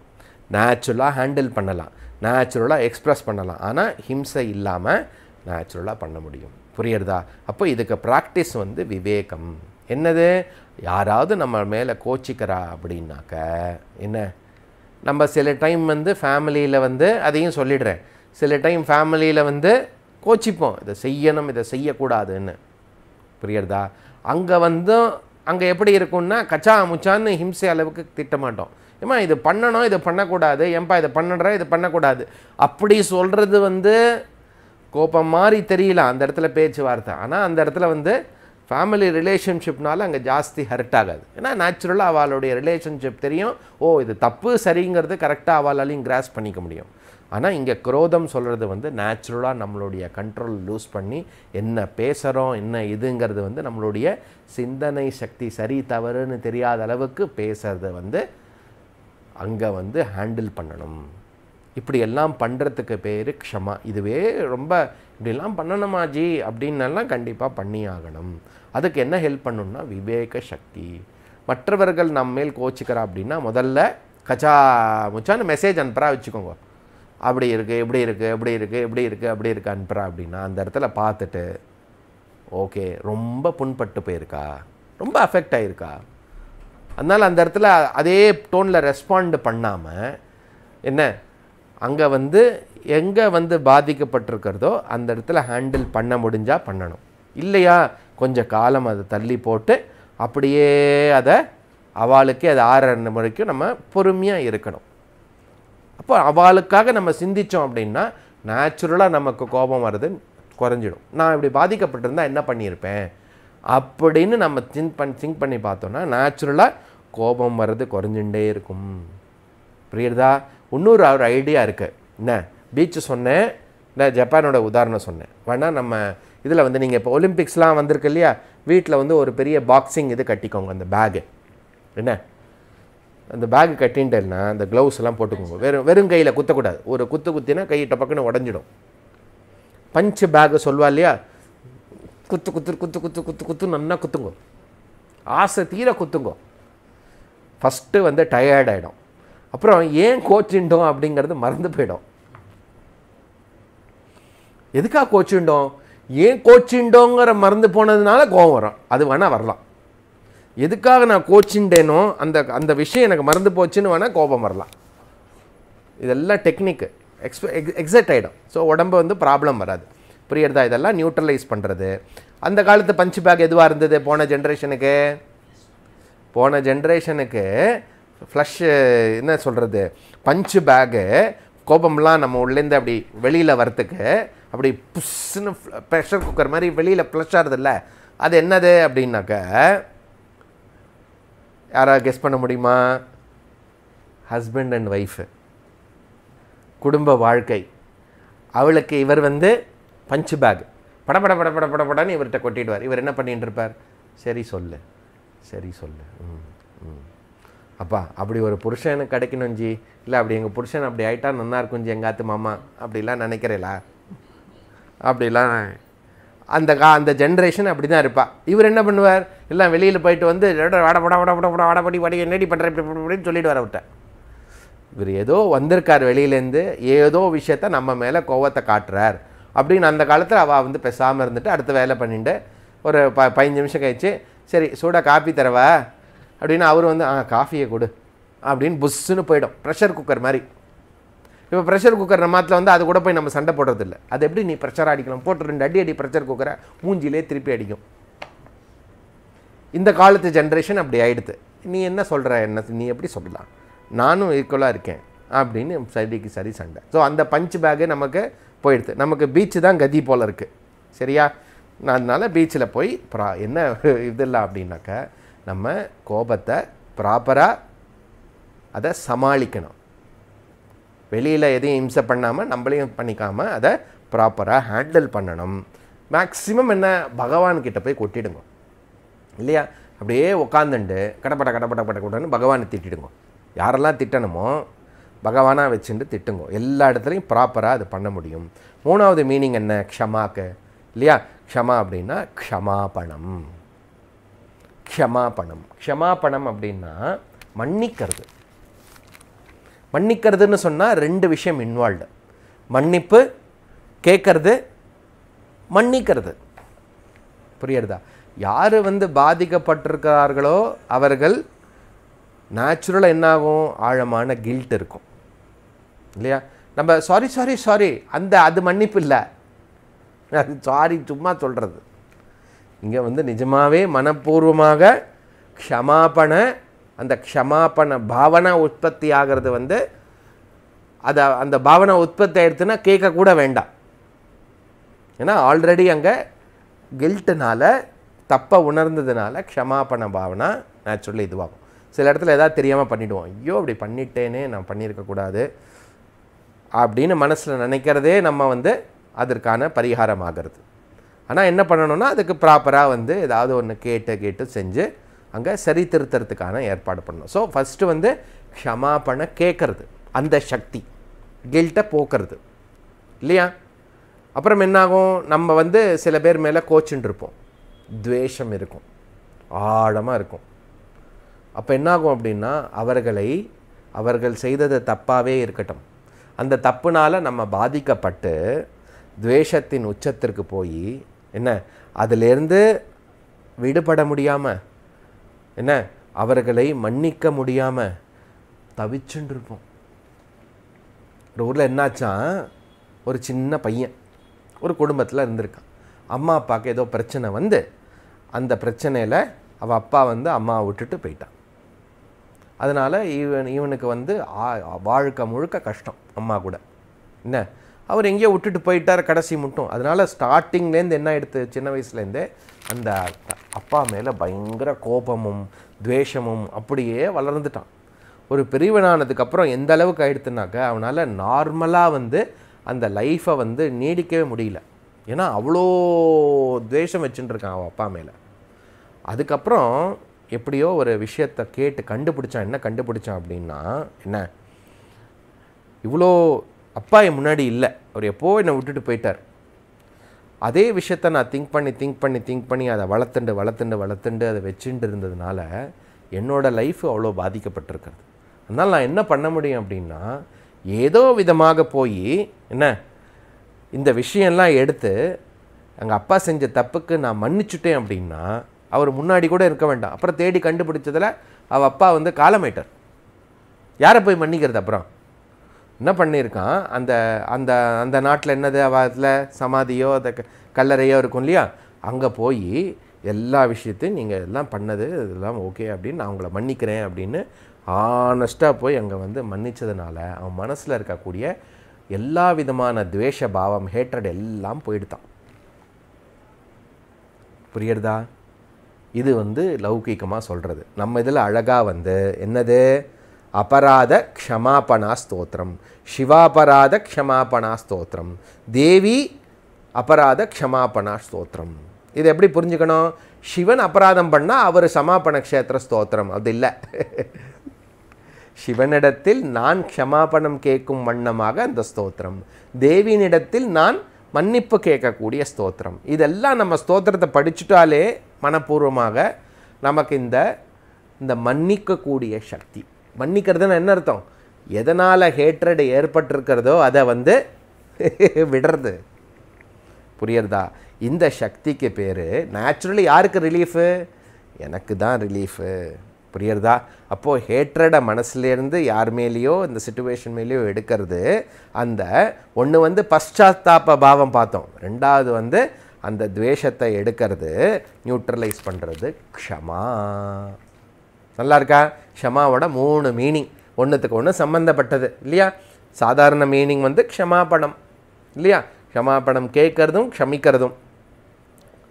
நேச்சுரலாக ஹேண்டில் பண்ணலாம் நேச்சுரலாக எக்ஸ்ப்ரெஸ் பண்ணலாம் ஆனால் ஹிம்சை இல்லாமல் நேச்சுரலாக பண்ண முடியும் புரியுறதா அப்போ இதுக்கு ப்ராக்டிஸ் வந்து விவேகம் என்னது யாராவது நம்ம மேலே கோச்சிக்கிறா அப்படின்னாக்க என்ன நம்ம சில டைம் வந்து ஃபேமிலியில் வந்து அதையும் சொல்லிடுறேன் சில டைம் ஃபேமிலியில் வந்து கோச்சிப்போம் இதை செய்யணும் இதை செய்யக்கூடாதுன்னு புரியுறதா அங்கே வந்தும் அங்கே எப்படி இருக்கும்னா கச்சா முச்சான்னு ஹிம்சை அளவுக்கு திட்டமாட்டோம் ஏம்மா இது பண்ணணும் இதை பண்ணக்கூடாது ஏன்பா இதை பண்ணுற இதை பண்ணக்கூடாது அப்படி சொல்கிறது வந்து கோபம் மாதிரி தெரியல அந்த இடத்துல பேச்சுவார்த்தை ஆனால் அந்த இடத்துல வந்து ஃபேமிலி ரிலேஷன்ஷிப்னால அங்கே ஜாஸ்தி ஹர்ட் ஆகாது ஏன்னா நேச்சுரலாக அவளுடைய ரிலேஷன்ஷிப் தெரியும் ஓ இது தப்பு சரிங்கிறது கரெக்டாக அவளாலையும் கிராஸ் பண்ணிக்க முடியும் ஆனால் இங்கே குரோதம் சொல்கிறது வந்து நேச்சுரலாக நம்மளுடைய கண்ட்ரோல் லூஸ் பண்ணி என்ன பேசுகிறோம் என்ன இதுங்கிறது வந்து நம்மளுடைய சிந்தனை சக்தி சரி தவறுன்னு தெரியாத அளவுக்கு பேசுகிறத வந்து அங்கே வந்து ஹேண்டில் பண்ணணும் இப்படி எல்லாம் பண்ணுறதுக்கு பேர் க்ஷமா இதுவே ரொம்ப இப்படிலாம் பண்ணணுமா ஜி கண்டிப்பாக பண்ணி ஆகணும் அதுக்கு என்ன ஹெல்ப் பண்ணணும்னா விவேக சக்தி மற்றவர்கள் நம்ம மேல் கோச்சிக்கிறா அப்படின்னா முதல்ல கச்சா முச்சான்னு மெசேஜ் அனுப்புகிறா வச்சுக்கோங்க அப்படி இருக்குது இப்படி இருக்குது இப்படி இருக்குது இப்படி இருக்குது அப்படி இருக்குது அனுப்புகிறா அப்படின்னா அந்த இடத்துல பார்த்துட்டு ஓகே ரொம்ப புண்பட்டு போயிருக்கா ரொம்ப அஃபெக்ட் ஆகிருக்கா அதனால் அந்த இடத்துல அதே டோனில் ரெஸ்பாண்டு பண்ணாமல் என்ன அங்கே வந்து எங்கே வந்து பாதிக்கப்பட்டிருக்கிறதோ அந்த இடத்துல ஹேண்டில் பண்ண முடிஞ்சால் பண்ணணும் இல்லையா கொஞ்சம் காலம் அதை தள்ளி போட்டு அப்படியே அதை அவளுக்கே அது ஆறு முறைக்கும் நம்ம பொறுமையாக இருக்கணும் அப்போ அவளுக்காக நம்ம சிந்தித்தோம் அப்படின்னா நேச்சுரலாக நமக்கு கோபம் வருது குறைஞ்சிடும் நான் இப்படி பாதிக்கப்பட்டிருந்தால் என்ன பண்ணியிருப்பேன் அப்படின்னு நம்ம திங்க் பண்ணி திங்க் பண்ணி பார்த்தோன்னா நேச்சுரலாக கோபம் வர்றது குறைஞ்சுட்டே இருக்கும் புரியுறதா இன்னொரு ஒரு ஐடியா இருக்குது என்ன பீச்சு சொன்னேன் இல்லை ஜப்பானோட உதாரணம் சொன்னேன் வேணால் நம்ம இதில் வந்து நீங்கள் இப்போ ஒலிம்பிக்ஸ்லாம் வந்திருக்கு இல்லையா வீட்டில் வந்து ஒரு பெரிய பாக்ஸிங் இது கட்டிக்கோங்க அந்த பேகு என்ன அந்த பேக் கட்டின்ட்டேன்னா அந்த க்ளவுஸ் எல்லாம் போட்டுக்கோங்க வெறும் வெறும் கையில் குத்தக்கூடாது ஒரு குத்து குத்தினா கையிட்ட பக்கம்னு உடஞ்சிடும் பஞ்சு பேக்கு சொல்வா இல்லையா குத்து குத்து குத்து குத்து குத்து குத்து நல்லா குத்துங்க ஆசை தீர குத்துங்க ஃபஸ்ட்டு வந்து டயர்டாயிடும் அப்புறம் ஏன் கோச்சுண்டோம் அப்படிங்கிறது மறந்து போயிடும் எதுக்காக கோச்சுண்டோம் ஏன் கோச்சுண்டோங்கிற மறந்து போனதுனால கோவம் வரும் அது வேணால் வரலாம் எதுக்காக நான் கோச்சின்டேனோ அந்த அந்த விஷயம் எனக்கு மறந்து போச்சுன்னு வேணால் கோபம் வரலாம் இதெல்லாம் டெக்னிக்கு எக்ஸ் எக் எக்ஸைட் ஆகிடும் ஸோ உடம்பு வந்து ப்ராப்ளம் வராது புரியறதா இதெல்லாம் நியூட்ரலைஸ் பண்ணுறது அந்த காலத்து பஞ்சு பேக் எதுவாக இருந்தது போன ஜென்ரேஷனுக்கு போன ஜென்ரேஷனுக்கு ஃப்ளஷ்ஷு என்ன சொல்கிறது பஞ்சு பேகு கோபம்லாம் நம்ம உள்ளேருந்து அப்படி வெளியில் வரத்துக்கு அப்படி புஷ்ஷுன்னு ப்ரெஷர் குக்கர் மாதிரி வெளியில் ஃப்ளஷ் இல்லை அது என்னது அப்படின்னாக்க யாராவது கெஸ் பண்ண முடியுமா ஹஸ்பண்ட் அண்ட் ஒய்ஃபு குடும்ப வாழ்க்கை அவளுக்கு இவர் வந்து பஞ்சு பேக் பட பட பட பட பட படன்னு இவர்கிட்ட கொட்டிடுவார் இவர் என்ன பண்ணிகிட்டு இருப்பார் சரி சொல்லு சரி சொல்லு ம் ம் அப்பா அப்படி ஒரு புருஷனுக்கு கிடைக்கணும் ஜி இல்லை அப்படி எங்கள் புருஷன் அப்படி ஆகிட்டா நல்லா இருக்கும் ஜி எங்கள் ஆத்து மாமா அப்படிலாம் நினைக்கிறேலா அப்படிலாம் அந்த கா அந்த ஜென்ரேஷன் அப்படி தான் இருப்பாள் இவர் என்ன பண்ணுவார் எல்லாம் வெளியில் போயிட்டு வந்து வாட பட வட பட பட வாடப்படி வாடி என்னடி பண்ணுற இப்படி இப்படின்னு சொல்லிட்டு விட்டார் இவர் ஏதோ வந்திருக்கார் வெளியிலேருந்து ஏதோ விஷயத்த நம்ம மேலே கோவத்தை காட்டுறார் அப்படின்னு அந்த காலத்தில் அவள் வந்து பேசாமல் இருந்துட்டு அடுத்த வேலை பண்ணிட்டு ஒரு ப பதினஞ்சு நிமிஷம் கழிச்சு சரி சூடாக காஃபி தரவா அப்படின்னு அவர் வந்து ஆ காஃபியை கொடு அப்படின்னு புஷ்ஷுன்னு போயிடும் ப்ரெஷர் குக்கர் மாதிரி இப்போ ப்ரெஷர் குக்கர் நம்ம மாத்தில் வந்து அது கூட போய் நம்ம சண்டை போடுறதில்ல அது எப்படி நீ ப்ரெஷராக அடிக்கலாம் போட்டு ரெண்டு அடி அடி ப்ரெஷர் குக்கரை மூஞ்சிலே திருப்பி அடிக்கும் இந்த காலத்து ஜென்ரேஷன் அப்படி ஆகிடுது நீ என்ன சொல்கிற என்ன நீ எப்படி சொல்லலாம் நானும் ஈக்குவலாக இருக்கேன் அப்படின்னு சரிக்கு சரி சண்டை ஸோ அந்த பஞ்ச் பேக்கு நமக்கு போயிடுது நமக்கு பீச்சு தான் கதி போல் இருக்குது சரியா அதனால் பீச்சில் போய் ப்ரா என்ன இல்லை அப்படின்னாக்க நம்ம கோபத்தை ப்ராப்பராக அதை சமாளிக்கணும் வெளியில் எதையும் இம்சை பண்ணாமல் நம்மளையும் பண்ணிக்காமல் அதை ப்ராப்பராக ஹேண்டில் பண்ணணும் மேக்ஸிமம் என்ன பகவான்கிட்ட போய் கொட்டிடுங்க இல்லையா அப்படியே உட்காந்துண்டு கடப்பட கடப்பட பட்ட கூடன்னு பகவானை திட்டிடுங்க யாரெல்லாம் திட்டணுமோ பகவானாக வச்சுட்டு திட்டுங்க எல்லா இடத்துலையும் ப்ராப்பராக அது பண்ண முடியும் மூணாவது மீனிங் என்ன க்ஷமாக்கு இல்லையா க்ஷமா அப்படின்னா க்ஷமாபணம் க்ஷமாபணம் க்ஷமாபணம் அப்படின்னா மன்னிக்கிறது மன்னிக்கிறதுன்னு சொன்னால் ரெண்டு விஷயம் இன்வால்வ்டு மன்னிப்பு கேட்கறது மன்னிக்கிறது புரியுறதா யார் வந்து பாதிக்கப்பட்டிருக்கிறார்களோ அவர்கள் நேச்சுரலாக என்னாகும் ஆழமான கில்ட் இருக்கும் இல்லையா நம்ம சாரி சாரி சாரி அந்த அது மன்னிப்பு இல்லை அது சாரி சும்மா சொல்கிறது இங்கே வந்து நிஜமாகவே மனப்பூர்வமாக க்ஷமாபண அந்த க்ஷமாபண பாவனை உற்பத்தி ஆகிறது வந்து அதை அந்த பாவனை உற்பத்தி ஆயிடுத்துன்னா கேட்கக்கூட வேண்டாம் ஏன்னா ஆல்ரெடி அங்கே கில்ட்டுனால தப்பை உணர்ந்ததுனால க்ஷமாபண பாவனா நேச்சுரலி இதுவாகும் சில இடத்துல எதாவது தெரியாமல் பண்ணிவிடுவோம் ஐயோ அப்படி பண்ணிட்டேனே நான் பண்ணியிருக்கக்கூடாது அப்படின்னு மனசில் நினைக்கிறதே நம்ம வந்து அதற்கான பரிகாரம் ஆகிறது ஆனால் என்ன பண்ணணும்னா அதுக்கு ப்ராப்பராக வந்து ஏதாவது ஒன்று கேட்டு கேட்டு செஞ்சு அங்கே சரி திருத்தறதுக்கான ஏற்பாடு பண்ணணும் ஸோ ஃபஸ்ட்டு வந்து க்ஷமாபண கேட்கறது அந்த சக்தி கில்ட்டை போக்குறது இல்லையா அப்புறம் என்னாகும் நம்ம வந்து சில பேர் மேலே கோச்சுன்னு இருப்போம் துவேஷம் இருக்கும் ஆழமாக இருக்கும் அப்போ என்னாகும் அப்படின்னா அவர்களை அவர்கள் செய்தது தப்பாகவே இருக்கட்டும் அந்த தப்புனால் நம்ம பாதிக்கப்பட்டு துவேஷத்தின் உச்சத்திற்கு போய் என்ன அதிலேருந்து விடுபட முடியாமல் என்ன அவர்களை மன்னிக்க முடியாமல் தவிச்சுட்டு இருப்போம் ஒரு ஊரில் என்னாச்சான் ஒரு சின்ன பையன் ஒரு குடும்பத்தில் இருந்திருக்கான் அம்மா அப்பாவுக்கு ஏதோ பிரச்சனை வந்து அந்த பிரச்சனையில் அவள் அப்பா வந்து அம்மாவை விட்டுட்டு போயிட்டான் அதனால் இவன் இவனுக்கு வந்து வாழ்க்கை முழுக்க கஷ்டம் அம்மா கூட என்ன அவர் எங்கேயோ விட்டுட்டு போயிட்டார் கடைசி மட்டும் அதனால் ஸ்டார்டிங்லேருந்து என்ன எடுத்து சின்ன வயசுலேருந்தே அந்த அப்பா மேலே பயங்கர கோபமும் துவேஷமும் அப்படியே வளர்ந்துட்டான் ஒரு பெரியவனானதுக்கப்புறம் எந்த அளவுக்கு ஆயிடுத்துனாக்க அவனால் நார்மலாக வந்து அந்த லைஃப்பை வந்து நீடிக்கவே முடியல ஏன்னா அவ்வளோ துவேஷம் வச்சுட்டுருக்கான் அவன் அப்பா மேலே அதுக்கப்புறம் எப்படியோ ஒரு விஷயத்தை கேட்டு கண்டுபிடிச்சான் என்ன கண்டுபிடிச்சான் அப்படின்னா என்ன இவ்வளோ அப்பா என் முன்னாடி இல்லை அவர் எப்போது என்னை விட்டுட்டு போயிட்டார் அதே விஷயத்த நான் திங்க் பண்ணி திங்க் பண்ணி திங்க் பண்ணி அதை வளர்த்துண்டு வளர்த்துண்டு வளர்த்துண்டு அதை வச்சுட்டு இருந்ததுனால என்னோடய லைஃப் அவ்வளோ பாதிக்கப்பட்டிருக்கிறது அதனால் நான் என்ன பண்ண முடியும் அப்படின்னா ஏதோ விதமாக போய் என்ன இந்த விஷயம்லாம் எடுத்து எங்கள் அப்பா செஞ்ச தப்புக்கு நான் மன்னிச்சுட்டேன் அப்படின்னா அவர் முன்னாடி கூட இருக்க வேண்டாம் அப்புறம் தேடி கண்டுபிடிச்சதில் அவள் அப்பா வந்து காலமேட்டர் யாரை போய் மன்னிக்கிறது அப்புறம் என்ன பண்ணியிருக்கான் அந்த அந்த அந்த நாட்டில் என்னது அதில் சமாதியோ அந்த கல்லறையோ இருக்கும் இல்லையா அங்கே போய் எல்லா விஷயத்தையும் நீங்கள் எல்லாம் பண்ணது இதெல்லாம் ஓகே அப்படின்னு நான் உங்களை மன்னிக்கிறேன் அப்படின்னு ஆனஸ்ட்டாக போய் அங்கே வந்து மன்னித்ததுனால அவன் மனசில் இருக்கக்கூடிய எல்லா விதமான துவேஷ பாவம் ஹேட்ரட் எல்லாம் போயிடுதான் புரியுறதா இது வந்து லௌகீகமாக சொல்கிறது நம்ம இதில் அழகாக வந்து என்னது அபராத க்ஷமாபணா ஸ்தோத்திரம் சிவாபராத க்ஷமாபணா ஸ்தோத்திரம் தேவி அபராத க்ஷமாபணா ஸ்தோத்திரம் இது எப்படி புரிஞ்சுக்கணும் சிவன் அபராதம் பண்ணால் அவர் சமாபண க்ஷேத்திர ஸ்தோத்திரம் அது இல்லை சிவனிடத்தில் நான் க்ஷமாபணம் கேட்கும் வண்ணமாக அந்த ஸ்தோத்திரம் தேவியினிடத்தில் நான் மன்னிப்பு கேட்கக்கூடிய ஸ்தோத்திரம் இதெல்லாம் நம்ம ஸ்தோத்திரத்தை படிச்சுட்டாலே மனப்பூர்வமாக நமக்கு இந்த இந்த மன்னிக்கக்கூடிய சக்தி மன்னிக்கிறதுன்னு என்ன அர்த்தம் எதனால் ஹேட்ரடு ஏற்பட்டிருக்கிறதோ அதை வந்து விடுறது புரியுறதா இந்த சக்திக்கு பேர் நேச்சுரலி யாருக்கு ரிலீஃபு எனக்கு தான் ரிலீஃபு புரியுறதா அப்போது ஹேட்ரடை மனசுலேருந்து யார் மேலேயோ இந்த சுச்சுவேஷன் மேலேயோ எடுக்கிறது அந்த ஒன்று வந்து பஷ்டாத்தாப்ப பாவம் பார்த்தோம் ரெண்டாவது வந்து அந்த துவேஷத்தை எடுக்கிறது நியூட்ரலைஸ் பண்ணுறது க்ஷமா நல்லா இருக்கா க்ஷமாவோட மூணு மீனிங் ஒன்றுத்துக்கு ஒன்று சம்மந்தப்பட்டது இல்லையா சாதாரண மீனிங் வந்து க்ஷமாபணம் இல்லையா க்ஷமாபணம் கேட்கறதும் க்ஷமிக்கிறதும்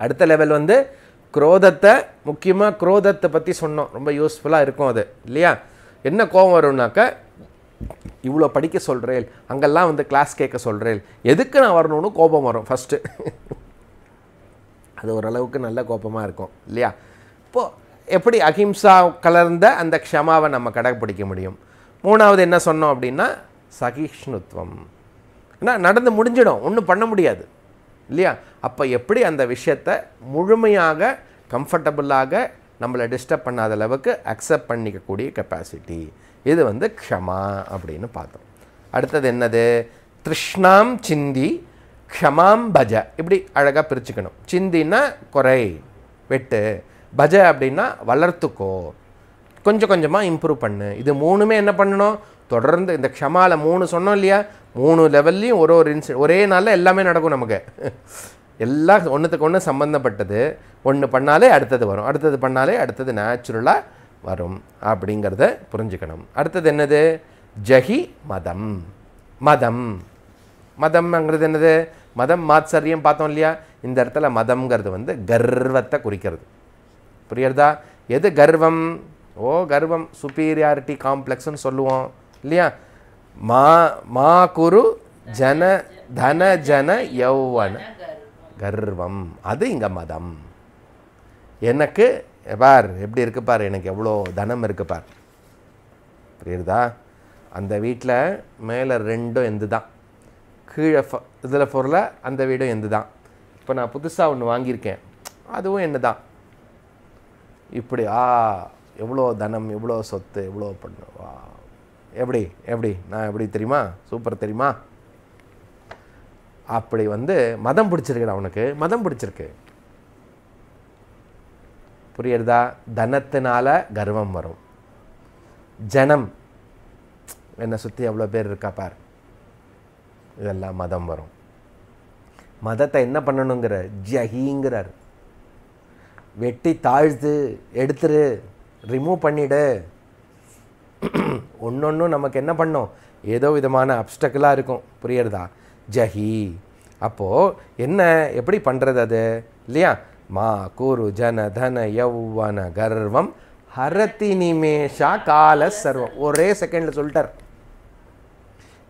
அடுத்த லெவல் வந்து குரோதத்தை முக்கியமாக குரோதத்தை பற்றி சொன்னோம் ரொம்ப யூஸ்ஃபுல்லாக இருக்கும் அது இல்லையா என்ன கோபம் வரும்னாக்க இவ்வளோ படிக்க சொல்கிறேன் அங்கெல்லாம் வந்து கிளாஸ் கேட்க சொல்கிறேன் எதுக்கு நான் வரணும்னு கோபம் வரும் ஃபஸ்ட்டு அது ஓரளவுக்கு நல்ல கோபமாக இருக்கும் இல்லையா இப்போது எப்படி அகிம்சா கலர்ந்த அந்த க்ஷமாவை நம்ம கடைப்பிடிக்க முடியும் மூணாவது என்ன சொன்னோம் அப்படின்னா சகிஷ்ணுத்வம் ஏன்னா நடந்து முடிஞ்சிடும் ஒன்றும் பண்ண முடியாது இல்லையா அப்போ எப்படி அந்த விஷயத்தை முழுமையாக கம்ஃபர்டபுளாக நம்மளை டிஸ்டர்ப் பண்ணாத அளவுக்கு அக்செப்ட் பண்ணிக்கக்கூடிய கெப்பாசிட்டி இது வந்து க்ஷமா அப்படின்னு பார்த்தோம் அடுத்தது என்னது திருஷ்ணாம் சிந்தி க்ஷமாம் பஜ இப்படி அழகாக பிரிச்சுக்கணும் சிந்தின்னா குறை வெட்டு பஜ அப்படின்னா வளர்த்துக்கோ கொஞ்சம் கொஞ்சமாக இம்ப்ரூவ் பண்ணு இது மூணுமே என்ன பண்ணணும் தொடர்ந்து இந்த க்ஷமாவில் மூணு சொன்னோம் இல்லையா மூணு லெவல்லையும் ஒரு ஒரு இன்சி ஒரே நாளில் எல்லாமே நடக்கும் நமக்கு எல்லாம் ஒன்றுத்துக்கு ஒன்று சம்மந்தப்பட்டது ஒன்று பண்ணாலே அடுத்தது வரும் அடுத்தது பண்ணாலே அடுத்தது நேச்சுரலாக வரும் அப்படிங்கிறத புரிஞ்சுக்கணும் அடுத்தது என்னது ஜஹி மதம் மதம் மதம்ங்கிறது என்னது மதம் மாத்சரியம் பார்த்தோம் இல்லையா இந்த இடத்துல மதம்ங்கிறது வந்து கர்வத்தை குறிக்கிறது புரியுறதா எது கர்வம் ஓ கர்வம் சுப்பீரியாரிட்டி காம்ப்ளெக்ஸ்னு சொல்லுவோம் இல்லையா மா மா குரு ஜன தன ஜன யௌவன கர்வம் அது இங்கே மதம் எனக்கு பார் எப்படி இருக்கு பார் எனக்கு எவ்வளோ தனம் இருக்கு பார் புரியுறதா அந்த வீட்டில் மேலே ரெண்டும் எந்த தான் கீழே இதில் பொருளை அந்த வீடும் எந்து தான் இப்போ நான் புதுசாக ஒன்று வாங்கியிருக்கேன் அதுவும் என்ன தான் இப்படி ஆ எவ்வளோ தனம் எவ்வளோ சொத்து எவ்வளோ பண்ணுவா எப்படி எப்படி நான் எப்படி தெரியுமா சூப்பர் தெரியுமா அப்படி வந்து மதம் பிடிச்சிருக்குடா அவனுக்கு மதம் பிடிச்சிருக்கு புரியுறதா தனத்தினால கர்வம் வரும் ஜனம் என்னை சுற்றி எவ்வளோ பேர் இருக்கா பார் இதெல்லாம் மதம் வரும் மதத்தை என்ன பண்ணணுங்கிற ஜஹிங்கிறார் வெட்டி தாழ்த்து எடுத்துரு ரிமூவ் பண்ணிவிடு ஒன்றொன்றும் நமக்கு என்ன பண்ணோம் ஏதோ விதமான அப்டக்கிளாக இருக்கும் புரியறதா ஜஹி அப்போது என்ன எப்படி பண்ணுறது அது இல்லையா மா குரு ஜன தன யௌவன கர்வம் ஹரத்தி நிமேஷா கால சர்வம் ஒரே செகண்டில் சொல்லிட்டார்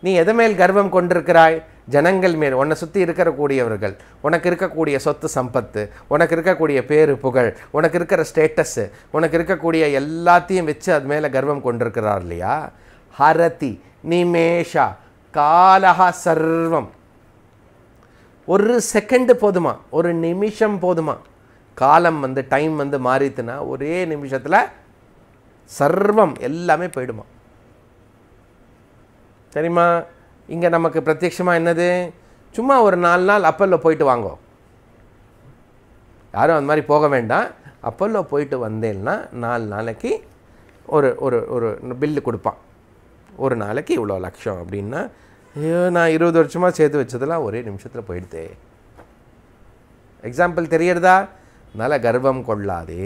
நீ எதை மேல் கர்வம் கொண்டிருக்கிறாய் ஜனங்கள் மேல் உன்னை சுற்றி இருக்கக்கூடியவர்கள் உனக்கு இருக்கக்கூடிய சொத்து சம்பத்து உனக்கு இருக்கக்கூடிய பேரு புகழ் உனக்கு இருக்கிற ஸ்டேட்டஸ்ஸு உனக்கு இருக்கக்கூடிய எல்லாத்தையும் வச்சு அது மேலே கர்வம் கொண்டிருக்கிறார் இல்லையா ஹரதி நிமேஷா காலஹா சர்வம் ஒரு செகண்டு போதுமா ஒரு நிமிஷம் போதுமா காலம் வந்து டைம் வந்து மாறித்துனா ஒரே நிமிஷத்தில் சர்வம் எல்லாமே போயிடுமா சரிம்மா இங்கே நமக்கு பிரத்யட்சமாக என்னது சும்மா ஒரு நாலு நாள் அப்பல்ல போயிட்டு வாங்கோ யாரும் அந்த மாதிரி போக வேண்டாம் அப்பல்ல போயிட்டு வந்தேன்னா நாலு நாளைக்கு ஒரு ஒரு ஒரு பில்லு கொடுப்பான் ஒரு நாளைக்கு இவ்வளோ லட்சம் அப்படின்னா ஐயோ நான் இருபது வருஷமாக சேர்த்து வச்சதெல்லாம் ஒரே நிமிஷத்தில் போயிடுதே எக்ஸாம்பிள் தெரியறதா அதனால் கர்வம் கொள்ளாதே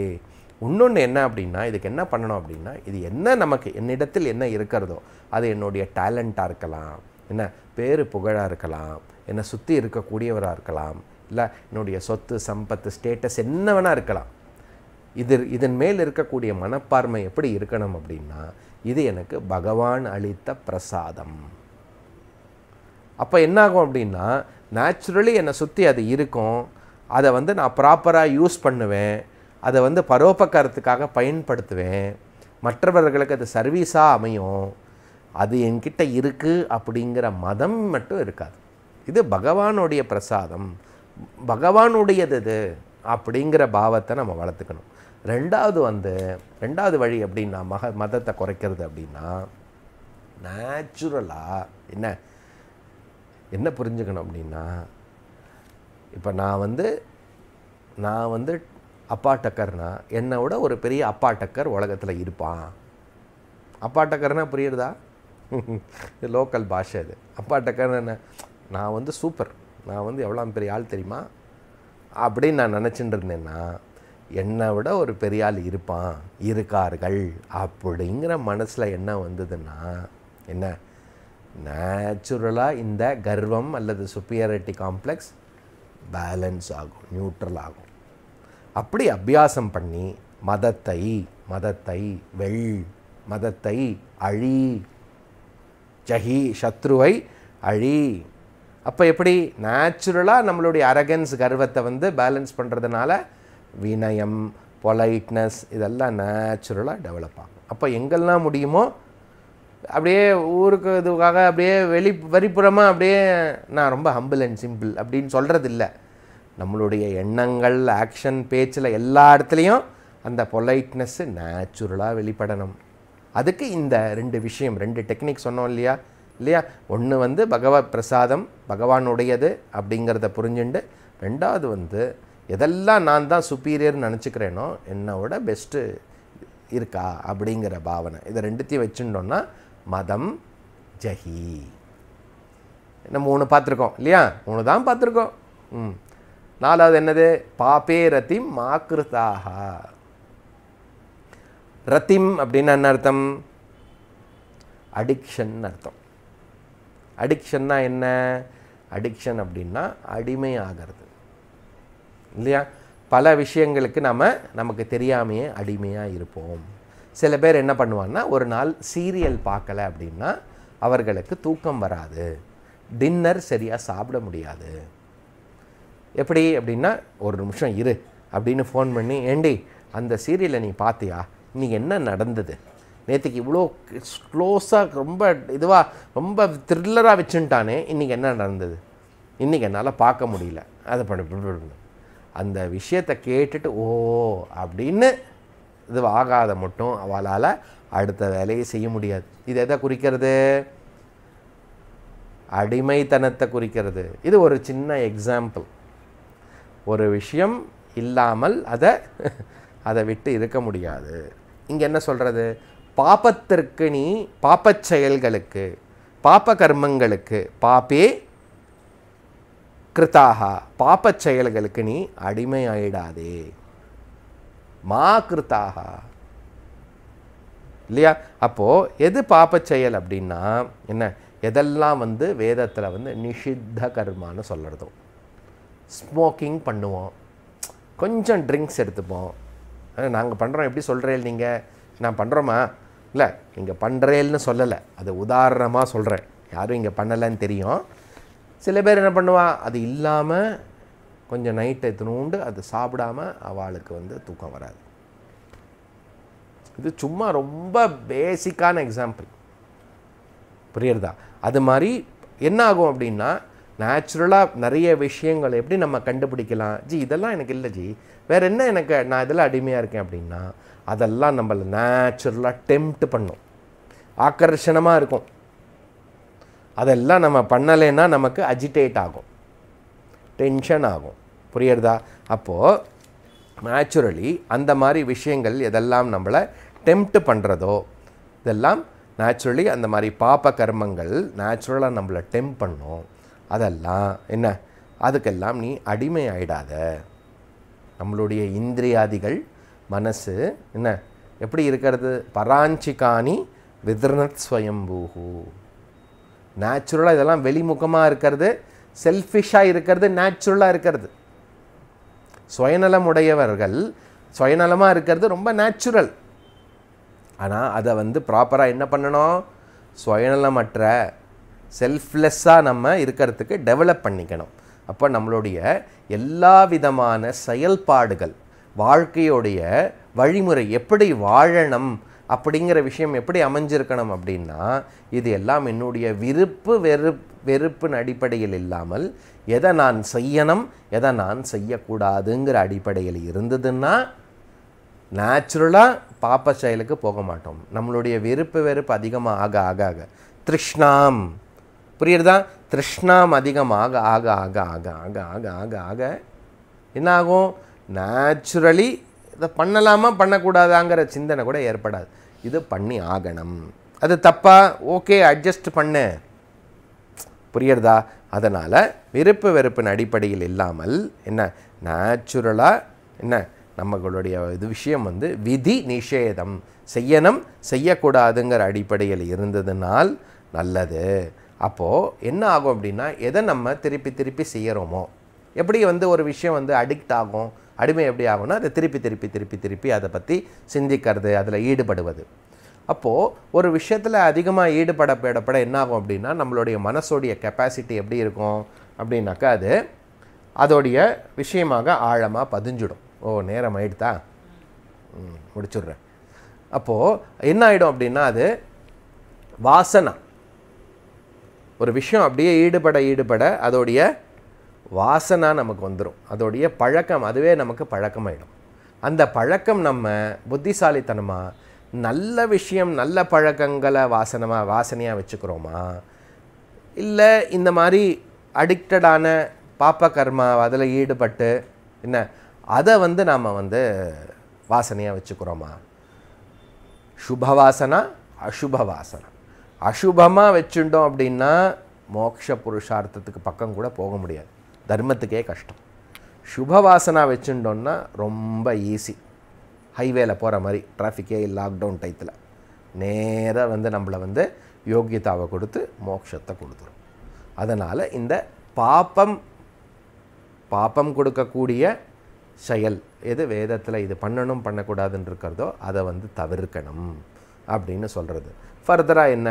இன்னொன்று என்ன அப்படின்னா இதுக்கு என்ன பண்ணணும் அப்படின்னா இது என்ன நமக்கு என்னிடத்தில் என்ன இருக்கிறதோ அது என்னுடைய டேலண்ட்டாக இருக்கலாம் என்ன பேர் புகழாக இருக்கலாம் என்னை சுற்றி இருக்கக்கூடியவராக இருக்கலாம் இல்லை என்னுடைய சொத்து சம்பத்து ஸ்டேட்டஸ் என்ன வேணால் இருக்கலாம் இது இதன் மேல் இருக்கக்கூடிய மனப்பான்மை எப்படி இருக்கணும் அப்படின்னா இது எனக்கு பகவான் அளித்த பிரசாதம் அப்போ என்னாகும் அப்படின்னா நேச்சுரலி என்னை சுற்றி அது இருக்கும் அதை வந்து நான் ப்ராப்பராக யூஸ் பண்ணுவேன் அதை வந்து பரோபக்காரத்துக்காக பயன்படுத்துவேன் மற்றவர்களுக்கு அது சர்வீஸாக அமையும் அது என்கிட்ட இருக்குது அப்படிங்கிற மதம் மட்டும் இருக்காது இது பகவானுடைய பிரசாதம் பகவானுடையது இது அப்படிங்கிற பாவத்தை நம்ம வளர்த்துக்கணும் ரெண்டாவது வந்து ரெண்டாவது வழி அப்படின்னா மக மதத்தை குறைக்கிறது அப்படின்னா நேச்சுரலாக என்ன என்ன புரிஞ்சுக்கணும் அப்படின்னா இப்போ நான் வந்து நான் வந்து அப்பா என்னை விட ஒரு பெரிய அப்பா டக்கர் உலகத்தில் இருப்பான் அப்பா டக்கர்னால் புரியுறதா இது லோக்கல் பாஷை இது அப்பாட்டக்கான என்ன நான் வந்து சூப்பர் நான் வந்து எவ்வளோ பெரிய ஆள் தெரியுமா அப்படின்னு நான் நினச்சிட்டு இருந்தேன்னா என்னை விட ஒரு பெரிய ஆள் இருப்பான் இருக்கார்கள் அப்படிங்கிற மனசில் என்ன வந்ததுன்னா என்ன நேச்சுரலாக இந்த கர்வம் அல்லது சுப்பியாரிட்டி காம்ப்ளெக்ஸ் பேலன்ஸ் ஆகும் நியூட்ரல் ஆகும் அப்படி அபியாசம் பண்ணி மதத்தை மதத்தை வெள் மதத்தை அழி ஜஹி சத்ருவை அழி அப்போ எப்படி நேச்சுரலாக நம்மளுடைய அரகன்ஸ் கர்வத்தை வந்து பேலன்ஸ் பண்ணுறதுனால வினயம் பொலைட்னஸ் இதெல்லாம் நேச்சுரலாக டெவலப் ஆகும் அப்போ எங்கெல்லாம் முடியுமோ அப்படியே ஊருக்கு இதுக்காக அப்படியே வெளி வரிப்புறமாக அப்படியே நான் ரொம்ப ஹம்பிள் அண்ட் சிம்பிள் அப்படின்னு சொல்கிறது இல்லை நம்மளுடைய எண்ணங்கள் ஆக்ஷன் பேச்சில் எல்லா இடத்துலையும் அந்த பொலைட்னஸ்ஸு நேச்சுரலாக வெளிப்படணும் அதுக்கு இந்த ரெண்டு விஷயம் ரெண்டு டெக்னிக் சொன்னோம் இல்லையா இல்லையா ஒன்று வந்து பகவ பிரசாதம் பகவானுடையது அப்படிங்கிறத புரிஞ்சுண்டு ரெண்டாவது வந்து எதெல்லாம் நான் தான் சுப்பீரியர்னு நினச்சிக்கிறேனோ என்னோட பெஸ்ட்டு இருக்கா அப்படிங்கிற பாவனை இதை ரெண்டுத்தையும் வச்சுட்டோன்னா மதம் ஜஹி நம்ம மூணு பார்த்துருக்கோம் இல்லையா மூணு தான் பார்த்துருக்கோம் ம் நாலாவது என்னது பாப்பேரத்தி மாக்கிருத்தாக ரத்திம் அப்படின்னா என்ன அர்த்தம் அடிக்ஷன் அர்த்தம் அடிக்ஷன்னா என்ன அடிக்ஷன் அப்படின்னா அடிமை ஆகிறது இல்லையா பல விஷயங்களுக்கு நம்ம நமக்கு தெரியாமையே அடிமையாக இருப்போம் சில பேர் என்ன பண்ணுவாங்கன்னா ஒரு நாள் சீரியல் பார்க்கலை அப்படின்னா அவர்களுக்கு தூக்கம் வராது டின்னர் சரியாக சாப்பிட முடியாது எப்படி அப்படின்னா ஒரு நிமிஷம் இரு அப்படின்னு ஃபோன் பண்ணி ஏண்டி அந்த சீரியலை நீ பார்த்தியா நீங்கள் என்ன நடந்தது நேற்றுக்கு இவ்வளோ க்ளோஸாக ரொம்ப இதுவாக ரொம்ப த்ரில்லராக வச்சுட்டானே இன்றைக்கி என்ன நடந்தது இன்றைக்கி என்னால் பார்க்க முடியல அதை பண்ண அந்த விஷயத்தை கேட்டுட்டு ஓ அப்படின்னு இது ஆகாத மட்டும் அவளால் அடுத்த வேலையை செய்ய முடியாது இது எதை குறிக்கிறது அடிமைத்தனத்தை குறிக்கிறது இது ஒரு சின்ன எக்ஸாம்பிள் ஒரு விஷயம் இல்லாமல் அதை அதை விட்டு இருக்க முடியாது இங்கே என்ன சொல்கிறது பாப்பத்திற்கு நீ பாப்பச் செயல்களுக்கு பாப்ப கர்மங்களுக்கு பாப்பே கிருத்தாக பாப்பச் செயல்களுக்கு நீ அடிமை ஆயிடாதே மா கிருத்தாக இல்லையா அப்போது எது பாப்ப செயல் அப்படின்னா என்ன எதெல்லாம் வந்து வேதத்தில் வந்து நிஷித்த கர்மான்னு சொல்கிறதும் ஸ்மோக்கிங் பண்ணுவோம் கொஞ்சம் ட்ரிங்க்ஸ் எடுத்துப்போம் ஆனால் நாங்கள் பண்ணுறோம் எப்படி சொல்கிறேன் நீங்கள் நான் பண்ணுறோமா இல்லை நீங்கள் பண்ணுறேன்னு சொல்லலை அது உதாரணமாக சொல்கிறேன் யாரும் இங்கே பண்ணலைன்னு தெரியும் சில பேர் என்ன பண்ணுவாள் அது இல்லாமல் கொஞ்சம் நைட்டை தினூண்டு அது சாப்பிடாமல் அவளுக்கு வந்து தூக்கம் வராது இது சும்மா ரொம்ப பேசிக்கான எக்ஸாம்பிள் புரியுறதா அது மாதிரி என்ன ஆகும் அப்படின்னா நேச்சுரலாக நிறைய விஷயங்கள் எப்படி நம்ம கண்டுபிடிக்கலாம் ஜி இதெல்லாம் எனக்கு இல்லை ஜி வேறு என்ன எனக்கு நான் இதில் அடிமையாக இருக்கேன் அப்படின்னா அதெல்லாம் நம்மளை நேச்சுரலாக டெம்ட் பண்ணும் ஆக்கர்ஷணமாக இருக்கும் அதெல்லாம் நம்ம பண்ணலைன்னா நமக்கு அஜிடேட் ஆகும் டென்ஷன் ஆகும் புரியுறதா அப்போது நேச்சுரலி அந்த மாதிரி விஷயங்கள் எதெல்லாம் நம்மளை டெம்ப்ட் பண்ணுறதோ இதெல்லாம் நேச்சுரலி அந்த மாதிரி பாப்ப கர்மங்கள் நேச்சுரலாக நம்மளை டெம்ப் பண்ணும் அதெல்லாம் என்ன அதுக்கெல்லாம் நீ அடிமை ஆயிடாத நம்மளுடைய இந்திரியாதிகள் மனசு என்ன எப்படி இருக்கிறது பராஞ்சிகாணி விதிர்ணத் ஸ்வயம்பூஹு நேச்சுரலாக இதெல்லாம் வெளிமுகமாக இருக்கிறது செல்ஃபிஷாக இருக்கிறது நேச்சுரலாக இருக்கிறது சுயநலம் உடையவர்கள் சுயநலமாக இருக்கிறது ரொம்ப நேச்சுரல் ஆனால் அதை வந்து ப்ராப்பராக என்ன பண்ணணும் சுயநலமற்ற செல்ஃப்லெஸ்ஸாக நம்ம இருக்கிறதுக்கு டெவலப் பண்ணிக்கணும் அப்போ நம்மளுடைய எல்லா விதமான செயல்பாடுகள் வாழ்க்கையோடைய வழிமுறை எப்படி வாழணும் அப்படிங்கிற விஷயம் எப்படி அமைஞ்சிருக்கணும் அப்படின்னா இது எல்லாம் என்னுடைய விருப்பு வெறு வெறுப்பின் அடிப்படையில் இல்லாமல் எதை நான் செய்யணும் எதை நான் செய்யக்கூடாதுங்கிற அடிப்படையில் இருந்ததுன்னா நேச்சுரலாக பாப்ப செயலுக்கு போக மாட்டோம் நம்மளுடைய விருப்பு வெறுப்பு அதிகமாக ஆக ஆக ஆக திருஷ்ணாம் புரியுறதா திருஷ்ணாம் அதிகமாக ஆக ஆக ஆக ஆக ஆக ஆக ஆக என்ன ஆகும் நேச்சுரலி இதை பண்ணலாமா பண்ணக்கூடாதாங்கிற சிந்தனை கூட ஏற்படாது இது பண்ணி ஆகணும் அது தப்பாக ஓகே அட்ஜஸ்ட் பண்ணு புரியுறதா அதனால் விருப்பு வெறுப்பின் அடிப்படையில் இல்லாமல் என்ன நேச்சுரலாக என்ன நம்மளுடைய இது விஷயம் வந்து விதி நிஷேதம் செய்யணும் செய்யக்கூடாதுங்கிற அடிப்படையில் இருந்ததுனால் நல்லது அப்போது என்ன ஆகும் அப்படின்னா எதை நம்ம திருப்பி திருப்பி செய்கிறோமோ எப்படி வந்து ஒரு விஷயம் வந்து அடிக்ட் ஆகும் அடிமை எப்படி ஆகும்னா அதை திருப்பி திருப்பி திருப்பி திருப்பி அதை பற்றி சிந்திக்கிறது அதில் ஈடுபடுவது அப்போது ஒரு விஷயத்தில் அதிகமாக ஈடுபட போடப்பட என்ன ஆகும் அப்படின்னா நம்மளுடைய மனசோடைய கெப்பாசிட்டி எப்படி இருக்கும் அப்படின்னாக்கா அது அதோடைய விஷயமாக ஆழமாக பதிஞ்சிடும் ஓ நேரம் ஆயிடுதா முடிச்சுடுறேன் அப்போது என்ன ஆகிடும் அப்படின்னா அது வாசனை ஒரு விஷயம் அப்படியே ஈடுபட ஈடுபட அதோடைய வாசனா நமக்கு வந்துடும் அதோடைய பழக்கம் அதுவே நமக்கு பழக்கமாயிடும் அந்த பழக்கம் நம்ம புத்திசாலித்தனமாக நல்ல விஷயம் நல்ல பழக்கங்களை வாசனமாக வாசனையாக வச்சுக்கிறோமா இல்லை இந்த மாதிரி அடிக்டடான பாப்ப கர்மா அதில் ஈடுபட்டு என்ன அதை வந்து நாம் வந்து வாசனையாக வச்சுக்கிறோமா சுப வாசனா அசுப வாசனா அசுபமாக வச்சுட்டோம் அப்படின்னா மோக்ஷ புருஷார்த்தத்துக்கு பக்கம் கூட போக முடியாது தர்மத்துக்கே கஷ்டம் சுப வாசனா வச்சுட்டோம்னா ரொம்ப ஈஸி ஹைவேல போகிற மாதிரி டிராஃபிக்கே லாக்டவுன் டைத்தில் நேராக வந்து நம்மளை வந்து யோக்கியத்தாவை கொடுத்து மோட்சத்தை கொடுத்துரும் அதனால் இந்த பாப்பம் பாப்பம் கொடுக்கக்கூடிய செயல் எது வேதத்தில் இது பண்ணணும் பண்ணக்கூடாதுன்னு இருக்கிறதோ அதை வந்து தவிர்க்கணும் அப்படின்னு சொல்கிறது ஃபர்தராக என்ன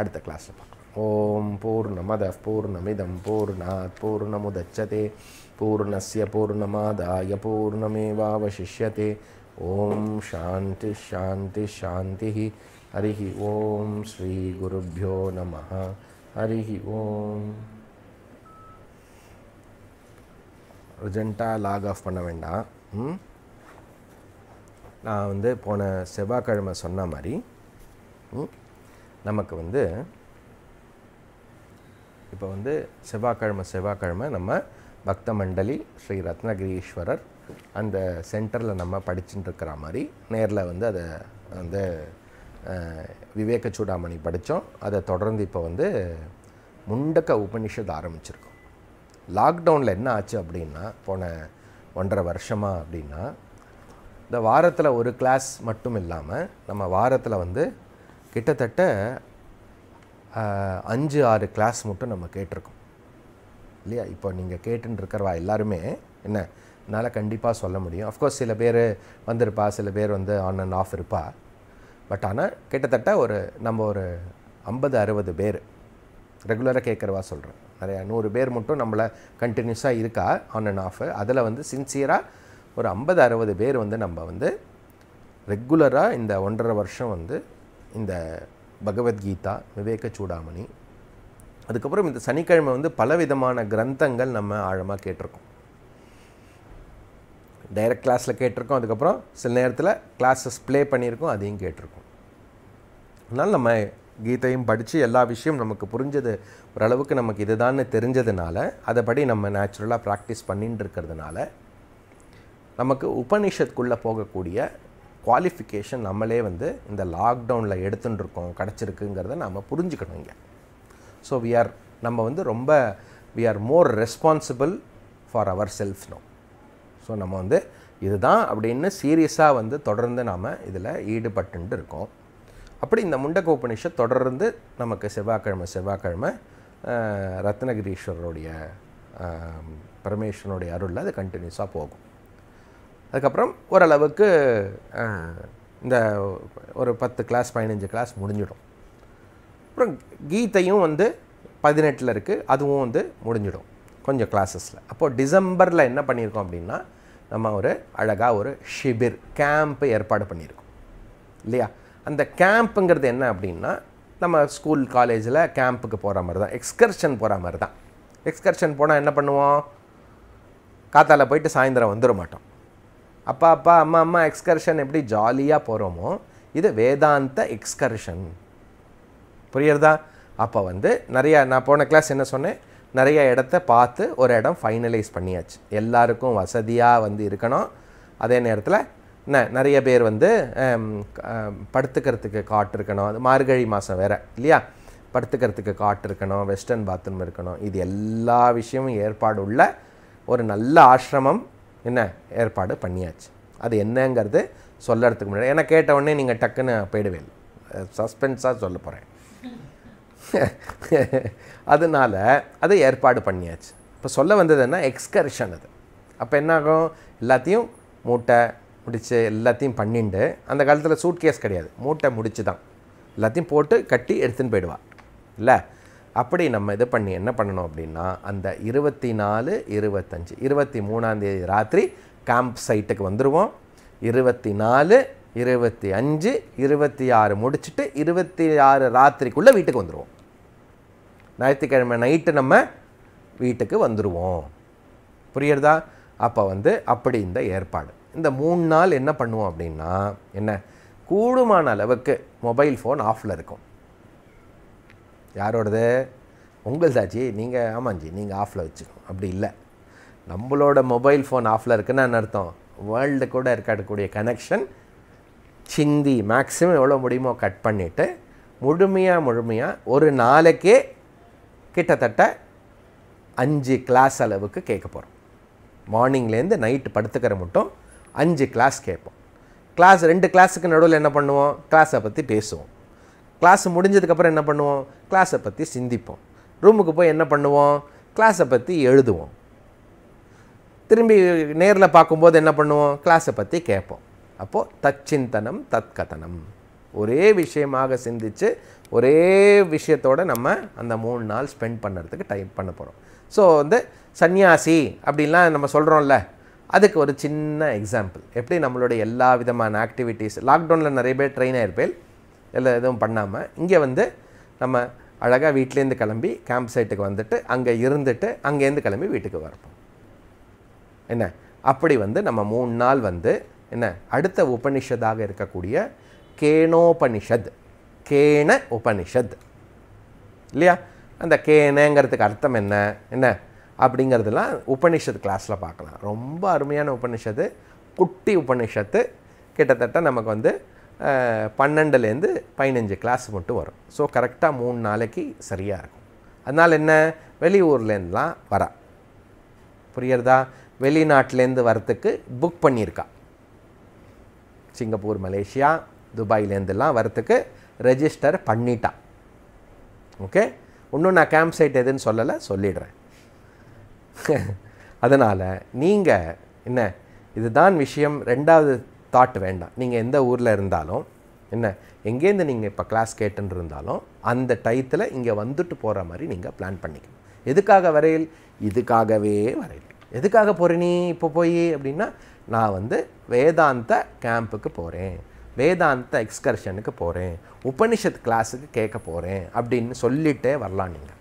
அடுத்த கிளாஸில் பார்க்கலாம் ஓம் பூர்ணமத பூர்ணமிதம் பூர்ணாத் பூர்ணமுதச்சதே பூர்ணசிய பூர்ணமாதாய பூர்ணமேவாவசிஷ்யதே ஓம் சாந்தி சாந்தி சாந்தி ஹரிஹி ஓம் ஸ்ரீ குருப்பியோ நம ஹரிஹி ஓம் அர்ஜெண்ட்டாக லாக் ஆஃப் பண்ண வேண்டாம் நான் வந்து போன செவ்வாய்க்கிழமை சொன்ன மாதிரி ம் நமக்கு வந்து இப்போ வந்து செவ்வாய்க்கிழமை செவ்வாய்க்கிழமை நம்ம பக்த மண்டலி ஸ்ரீ ரத்னகிரீஸ்வரர் அந்த சென்டரில் நம்ம படிச்சுட்டு இருக்கிற மாதிரி நேரில் வந்து அதை வந்து விவேக சூடாமணி படித்தோம் அதை தொடர்ந்து இப்போ வந்து முண்டக்க உபனிஷத் ஆரம்பிச்சிருக்கோம் லாக்டவுனில் என்ன ஆச்சு அப்படின்னா போன ஒன்றரை வருஷமாக அப்படின்னா இந்த வாரத்தில் ஒரு கிளாஸ் மட்டும் இல்லாமல் நம்ம வாரத்தில் வந்து கிட்டத்தட்ட அஞ்சு ஆறு கிளாஸ் மட்டும் நம்ம கேட்டிருக்கோம் இல்லையா இப்போ நீங்கள் கேட்டுருக்கிறவா எல்லாருமே என்ன என்னால் கண்டிப்பாக சொல்ல முடியும் அஃப்கோர்ஸ் சில பேர் வந்திருப்பா சில பேர் வந்து ஆன் அண்ட் ஆஃப் இருப்பா பட் ஆனால் கிட்டத்தட்ட ஒரு நம்ம ஒரு ஐம்பது அறுபது பேர் ரெகுலராக கேட்குறவா சொல்கிறேன் நிறையா நூறு பேர் மட்டும் நம்மளை கண்டினியூஸாக இருக்கா ஆன் அண்ட் ஆஃப் அதில் வந்து சின்சியராக ஒரு ஐம்பது அறுபது பேர் வந்து நம்ம வந்து ரெகுலராக இந்த ஒன்றரை வருஷம் வந்து இந்த பகவத்கீதா விவேக சூடாமணி அதுக்கப்புறம் இந்த சனிக்கிழமை வந்து பலவிதமான கிரந்தங்கள் நம்ம ஆழமாக கேட்டிருக்கோம் டைரக்ட் கிளாஸில் கேட்டிருக்கோம் அதுக்கப்புறம் சில நேரத்தில் கிளாஸஸ் ப்ளே பண்ணியிருக்கோம் அதையும் கேட்டிருக்கோம் அதனால் நம்ம கீதையும் படித்து எல்லா விஷயம் நமக்கு புரிஞ்சது ஓரளவுக்கு நமக்கு இதுதான்னு தெரிஞ்சதுனால அதைப்படி நம்ம நேச்சுரலாக ப்ராக்டிஸ் பண்ணிட்டு இருக்கிறதுனால நமக்கு உபனிஷத்துக்குள்ளே போகக்கூடிய குவாலிஃபிகேஷன் நம்மளே வந்து இந்த லாக்டவுனில் எடுத்துகிட்டு இருக்கோம் கிடச்சிருக்குங்கிறத நம்ம புரிஞ்சுக்கணும் இங்கே ஸோ வி ஆர் நம்ம வந்து ரொம்ப we are more responsible for our self no so நம்ம வந்து இதுதான் அப்படின்னு சீரியஸாக வந்து தொடர்ந்து நாம் இதில் ஈடுபட்டு இருக்கோம் அப்படி இந்த முண்டக்க தொடர்ந்து நமக்கு செவ்வாய்க்கிழமை செவ்வாய்க்கிழமை ரத்னகிரீஸ்வரருடைய பரமேஸ்வரனுடைய அருளில் அது கண்டினியூஸாக போகும் அதுக்கப்புறம் ஓரளவுக்கு இந்த ஒரு பத்து கிளாஸ் பதினஞ்சு கிளாஸ் முடிஞ்சிடும் அப்புறம் கீதையும் வந்து பதினெட்டில் இருக்குது அதுவும் வந்து முடிஞ்சிடும் கொஞ்சம் கிளாஸஸில் அப்போது டிசம்பரில் என்ன பண்ணியிருக்கோம் அப்படின்னா நம்ம ஒரு அழகாக ஒரு ஷிபிர் கேம்ப்பு ஏற்பாடு பண்ணியிருக்கோம் இல்லையா அந்த கேம்ப்புங்கிறது என்ன அப்படின்னா நம்ம ஸ்கூல் காலேஜில் கேம்ப்புக்கு போகிற மாதிரி தான் எக்ஸ்கர்ஷன் போகிற மாதிரி தான் எக்ஸ்கர்ஷன் போனால் என்ன பண்ணுவோம் காத்தால் போயிட்டு சாயந்தரம் வந்துட மாட்டோம் அப்பா அப்பா அம்மா அம்மா எக்ஸ்கர்ஷன் எப்படி ஜாலியாக போகிறோமோ இது வேதாந்த எக்ஸ்கர்ஷன் புரியுறதா அப்போ வந்து நிறையா நான் போன கிளாஸ் என்ன சொன்னேன் நிறைய இடத்த பார்த்து ஒரு இடம் ஃபைனலைஸ் பண்ணியாச்சு எல்லாருக்கும் வசதியாக வந்து இருக்கணும் அதே நேரத்தில் நிறைய பேர் வந்து படுத்துக்கிறதுக்கு காட்டு இருக்கணும் அது மார்கழி மாதம் வேறு இல்லையா படுத்துக்கிறதுக்கு காட்டு இருக்கணும் வெஸ்டர்ன் பாத்ரூம் இருக்கணும் இது எல்லா விஷயமும் ஏற்பாடு உள்ள ஒரு நல்ல ஆசிரமம் என்ன ஏற்பாடு பண்ணியாச்சு அது என்னங்கிறது சொல்லறதுக்கு முன்னாடி ஏன்னா கேட்ட உடனே நீங்கள் டக்குன்னு போயிடுவேன் சஸ்பென்ஸாக சொல்ல போகிறேன் அதனால் அது ஏற்பாடு பண்ணியாச்சு இப்போ சொல்ல வந்தது என்ன எக்ஸ்கர்ஷன் அது அப்போ என்னாகும் எல்லாத்தையும் மூட்டை முடித்து எல்லாத்தையும் பண்ணிண்டு அந்த காலத்தில் சூட் கேஸ் கிடையாது மூட்டை முடிச்சு தான் எல்லாத்தையும் போட்டு கட்டி எடுத்துன்னு போயிடுவாள் இல்லை அப்படி நம்ம இது பண்ணி என்ன பண்ணணும் அப்படின்னா அந்த இருபத்தி நாலு இருபத்தஞ்சி இருபத்தி மூணாந்தேதி ராத்திரி கேம்ப் சைட்டுக்கு வந்துடுவோம் இருபத்தி நாலு இருபத்தி அஞ்சு இருபத்தி ஆறு முடிச்சுட்டு இருபத்தி ஆறு ராத்திரிக்குள்ளே வீட்டுக்கு வந்துடுவோம் ஞாயிற்றுக்கிழமை நைட்டு நம்ம வீட்டுக்கு வந்துடுவோம் புரியுறதா அப்போ வந்து அப்படி இந்த ஏற்பாடு இந்த மூணு நாள் என்ன பண்ணுவோம் அப்படின்னா என்ன கூடுமான அளவுக்கு மொபைல் ஃபோன் ஆஃபில் இருக்கும் யாரோடது உங்கள் சாட்சி நீங்கள் ஆமாஞ்சி நீங்கள் ஆஃபில் வச்சுக்கணும் அப்படி இல்லை நம்மளோட மொபைல் ஃபோன் ஆஃபில் இருக்குன்னு அர்த்தம் வேர்ல்டு கூட இருக்கக்கூடிய கனெக்ஷன் சிந்தி மேக்ஸிமம் எவ்வளோ முடியுமோ கட் பண்ணிவிட்டு முழுமையாக முழுமையாக ஒரு நாளைக்கே கிட்டத்தட்ட அஞ்சு கிளாஸ் அளவுக்கு கேட்க போகிறோம் மார்னிங்லேருந்து நைட்டு படுத்துக்கிற மட்டும் அஞ்சு கிளாஸ் கேட்போம் கிளாஸ் ரெண்டு கிளாஸுக்கு நடுவில் என்ன பண்ணுவோம் கிளாஸை பற்றி பேசுவோம் கிளாஸ் முடிஞ்சதுக்கப்புறம் என்ன பண்ணுவோம் கிளாஸை பற்றி சிந்திப்போம் ரூமுக்கு போய் என்ன பண்ணுவோம் கிளாஸை பற்றி எழுதுவோம் திரும்பி நேரில் பார்க்கும்போது என்ன பண்ணுவோம் கிளாஸை பற்றி கேட்போம் அப்போது தச்சிந்தனம் தற்கதனம் ஒரே விஷயமாக சிந்தித்து ஒரே விஷயத்தோடு நம்ம அந்த மூணு நாள் ஸ்பெண்ட் பண்ணுறதுக்கு டைம் பண்ண போகிறோம் ஸோ வந்து சன்னியாசி அப்படின்லாம் நம்ம சொல்கிறோம்ல அதுக்கு ஒரு சின்ன எக்ஸாம்பிள் எப்படி நம்மளுடைய எல்லா விதமான ஆக்டிவிட்டீஸ் லாக்டவுனில் நிறைய பேர் ட்ரெயின் ஆயிருப்பேன் இல்லை எதுவும் பண்ணாமல் இங்கே வந்து நம்ம அழகாக வீட்லேருந்து கிளம்பி கேம்ப் சைட்டுக்கு வந்துட்டு அங்கே இருந்துட்டு அங்கேருந்து கிளம்பி வீட்டுக்கு வரப்போம் என்ன அப்படி வந்து நம்ம மூணு நாள் வந்து என்ன அடுத்த உபனிஷதாக இருக்கக்கூடிய கேனோபனிஷத் கேன உபனிஷத் இல்லையா அந்த கேனங்கிறதுக்கு அர்த்தம் என்ன என்ன அப்படிங்கிறதுலாம் உபனிஷத் கிளாஸில் பார்க்கலாம் ரொம்ப அருமையான உபனிஷத்து குட்டி உபனிஷத்து கிட்டத்தட்ட நமக்கு வந்து பன்னெண்டுலேருந்து பதினஞ்சு கிளாஸ் மட்டும் வரும் ஸோ கரெக்டாக மூணு நாளைக்கு சரியாக இருக்கும் அதனால் என்ன வெளியூர்லேருந்துலாம் வரா புரியறதா வெளிநாட்டிலேருந்து வரத்துக்கு புக் பண்ணியிருக்கா சிங்கப்பூர் மலேசியா துபாயிலேருந்துலாம் வரத்துக்கு ரெஜிஸ்டர் பண்ணிட்டான் ஓகே இன்னும் நான் கேம்ப் சைட் எதுன்னு சொல்லலை சொல்லிடுறேன் அதனால் நீங்கள் என்ன இதுதான் விஷயம் ரெண்டாவது தாட் வேண்டாம் நீங்கள் எந்த ஊரில் இருந்தாலும் என்ன எங்கேருந்து நீங்கள் இப்போ கிளாஸ் கேட்டுன்னு இருந்தாலும் அந்த டயத்தில் இங்கே வந்துட்டு போகிற மாதிரி நீங்கள் பிளான் பண்ணிக்கணும் எதுக்காக வரையில் இதுக்காகவே வரையில் எதுக்காக போகிற நீ இப்போ போய் அப்படின்னா நான் வந்து வேதாந்த கேம்புக்கு போகிறேன் வேதாந்த எக்ஸ்கர்ஷனுக்கு போகிறேன் உபனிஷத் கிளாஸுக்கு கேட்க போகிறேன் அப்படின்னு சொல்லிகிட்டே வரலாம் நீங்கள்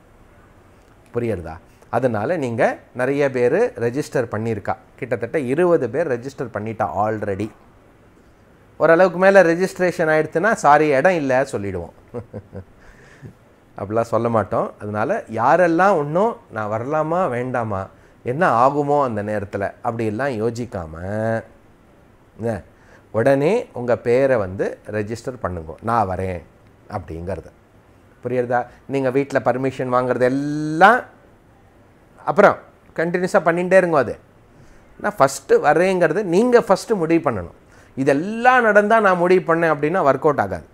புரியுறதா அதனால் நீங்கள் நிறைய பேர் ரெஜிஸ்டர் பண்ணியிருக்கா கிட்டத்தட்ட இருபது பேர் ரெஜிஸ்டர் பண்ணிட்டா ஆல்ரெடி ஓரளவுக்கு மேலே ரெஜிஸ்ட்ரேஷன் ஆகிடுச்சுன்னா சாரி இடம் இல்லை சொல்லிவிடுவோம் அப்படிலாம் சொல்ல மாட்டோம் அதனால் யாரெல்லாம் ஒன்றும் நான் வரலாமா வேண்டாமா என்ன ஆகுமோ அந்த நேரத்தில் அப்படிலாம் யோசிக்காமல் உடனே உங்கள் பேரை வந்து ரெஜிஸ்டர் பண்ணுங்க நான் வரேன் அப்படிங்கிறது புரியுறதா நீங்கள் வீட்டில் பர்மிஷன் வாங்குறது எல்லாம் அப்புறம் கண்டினியூஸாக பண்ணிகிட்டே இருங்க அது நான் ஃபஸ்ட்டு வரேங்கிறது நீங்கள் ஃபஸ்ட்டு முடிவு பண்ணணும் இதெல்லாம் நடந்தால் நான் முடிவு பண்ணேன் அப்படின்னா ஒர்க் அவுட் ஆகாது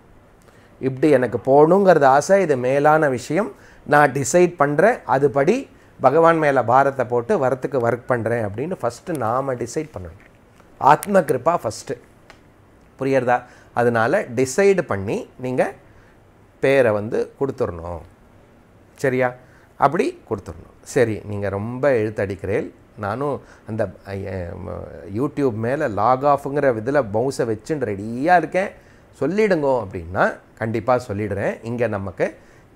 இப்படி எனக்கு போகணுங்கிறது ஆசை இது மேலான விஷயம் நான் டிசைட் பண்ணுறேன் அதுபடி பகவான் மேலே பாரத்தை போட்டு வரத்துக்கு ஒர்க் பண்ணுறேன் அப்படின்னு ஃபஸ்ட்டு நாம் டிசைட் பண்ணணும் ஆத்ம கிருப்பா ஃபஸ்ட்டு புரியறதா அதனால் டிசைடு பண்ணி நீங்கள் பேரை வந்து கொடுத்துடணும் சரியா அப்படி கொடுத்துடணும் சரி நீங்கள் ரொம்ப எழுத்தடிக்கிறேன் நானும் அந்த யூடியூப் மேலே லாக் ஆஃபுங்கிற இதில் பவுஸை வச்சுன்னு ரெடியாக இருக்கேன் சொல்லிடுங்கோ அப்படின்னா கண்டிப்பாக சொல்லிடுறேன் இங்கே நமக்கு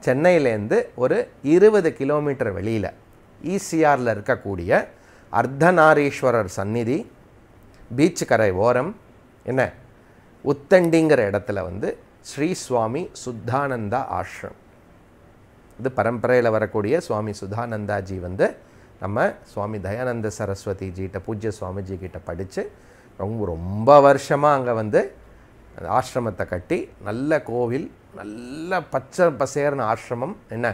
சென்னையிலேருந்து ஒரு இருபது கிலோமீட்டர் வெளியில் ஈசிஆரில் e இருக்கக்கூடிய அர்த்தநாரீஸ்வரர் சந்நிதி பீச்சு கரை ஓரம் என்ன உத்தண்டிங்கிற இடத்துல வந்து ஸ்ரீ சுவாமி சுத்தானந்தா ஆஷ்ரம் இது பரம்பரையில் வரக்கூடிய சுவாமி சுதானந்தாஜி வந்து நம்ம சுவாமி தயானந்த சரஸ்வதிஜிகிட்ட பூஜ்ய கிட்ட படித்து ரொம்ப ரொம்ப வருஷமாக அங்கே வந்து ஆசிரமத்தை கட்டி நல்ல கோவில் நல்ல பச்சை பசேர்ன ஆசிரமம் என்ன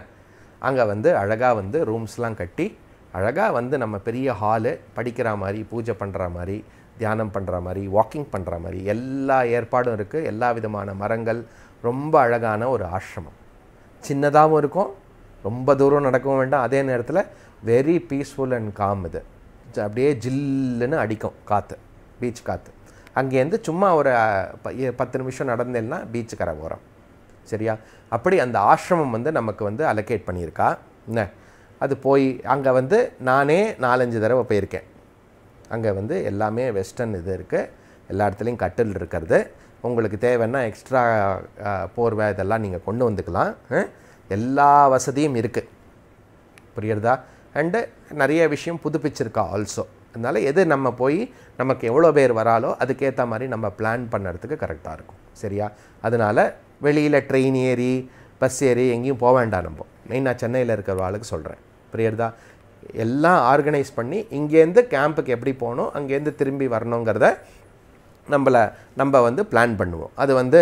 அங்கே வந்து அழகாக வந்து ரூம்ஸ்லாம் கட்டி அழகாக வந்து நம்ம பெரிய ஹாலு படிக்கிற மாதிரி பூஜை பண்ணுற மாதிரி தியானம் பண்ணுற மாதிரி வாக்கிங் பண்ணுற மாதிரி எல்லா ஏற்பாடும் இருக்குது எல்லா விதமான மரங்கள் ரொம்ப அழகான ஒரு ஆசிரமம் சின்னதாகவும் இருக்கும் ரொம்ப தூரம் நடக்கவும் வேண்டாம் அதே நேரத்தில் வெரி பீஸ்ஃபுல் அண்ட் காம் இது அப்படியே ஜில்லுன்னு அடிக்கும் காற்று பீச் காற்று அங்கேருந்து சும்மா ஒரு பத்து நிமிஷம் நடந்தேன்னா பீச்சு கரை ஓரம் சரியா அப்படி அந்த ஆசிரமம் வந்து நமக்கு வந்து அலோகேட் பண்ணியிருக்கா என்ன அது போய் அங்கே வந்து நானே நாலஞ்சு தடவை போயிருக்கேன் அங்கே வந்து எல்லாமே வெஸ்டர்ன் இது இருக்குது எல்லா இடத்துலையும் கட்டில் இருக்கிறது உங்களுக்கு தேவைன்னா எக்ஸ்ட்ரா போர்வை இதெல்லாம் நீங்கள் கொண்டு வந்துக்கலாம் எல்லா வசதியும் இருக்குது புரியுறதா அண்டு நிறைய விஷயம் புதுப்பிச்சிருக்கா ஆல்சோ அதனால் எது நம்ம போய் நமக்கு எவ்வளோ பேர் வராலோ அதுக்கேற்ற மாதிரி நம்ம பிளான் பண்ணுறதுக்கு கரெக்டாக இருக்கும் சரியா அதனால் வெளியில் ட்ரெயின் ஏறி பஸ் ஏறி எங்கேயும் போக வேண்டாம் நம்ம மெயின் நான் சென்னையில் இருக்கிற ஆளுக்கு சொல்கிறேன் புரியுறதா எல்லாம் ஆர்கனைஸ் பண்ணி இங்கேருந்து கேம்புக்கு எப்படி போகணும் அங்கேருந்து திரும்பி வரணுங்கிறத நம்மளை நம்ம வந்து பிளான் பண்ணுவோம் அது வந்து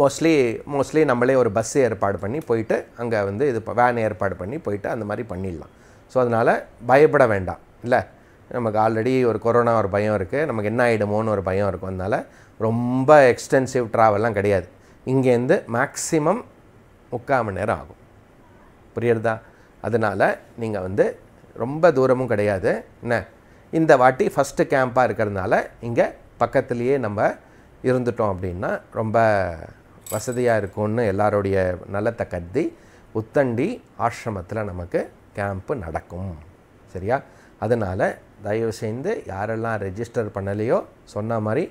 மோஸ்ட்லி மோஸ்ட்லி நம்மளே ஒரு பஸ் ஏற்பாடு பண்ணி போயிட்டு அங்கே வந்து இது வேன் ஏற்பாடு பண்ணி போயிட்டு அந்த மாதிரி பண்ணிடலாம் ஸோ அதனால் பயப்பட வேண்டாம் இல்லை நமக்கு ஆல்ரெடி ஒரு கொரோனா ஒரு பயம் இருக்குது நமக்கு என்ன ஆகிடுமோன்னு ஒரு பயம் இருக்கும் அதனால் ரொம்ப எக்ஸ்டென்சிவ் ட்ராவல்லாம் கிடையாது இங்கேருந்து மேக்ஸிமம் முக்கால் மணி நேரம் ஆகும் புரியுறதா அதனால் நீங்கள் வந்து ரொம்ப தூரமும் கிடையாது என்ன இந்த வாட்டி ஃபஸ்ட்டு கேம்ப்பாக இருக்கிறதுனால இங்கே பக்கத்துலேயே நம்ம இருந்துட்டோம் அப்படின்னா ரொம்ப வசதியாக இருக்கும்னு எல்லாருடைய நலத்தை கருதி உத்தண்டி ஆசிரமத்தில் நமக்கு கேம்ப்பு நடக்கும் சரியா அதனால் தயவுசெய்து யாரெல்லாம் ரெஜிஸ்டர் பண்ணலையோ சொன்ன மாதிரி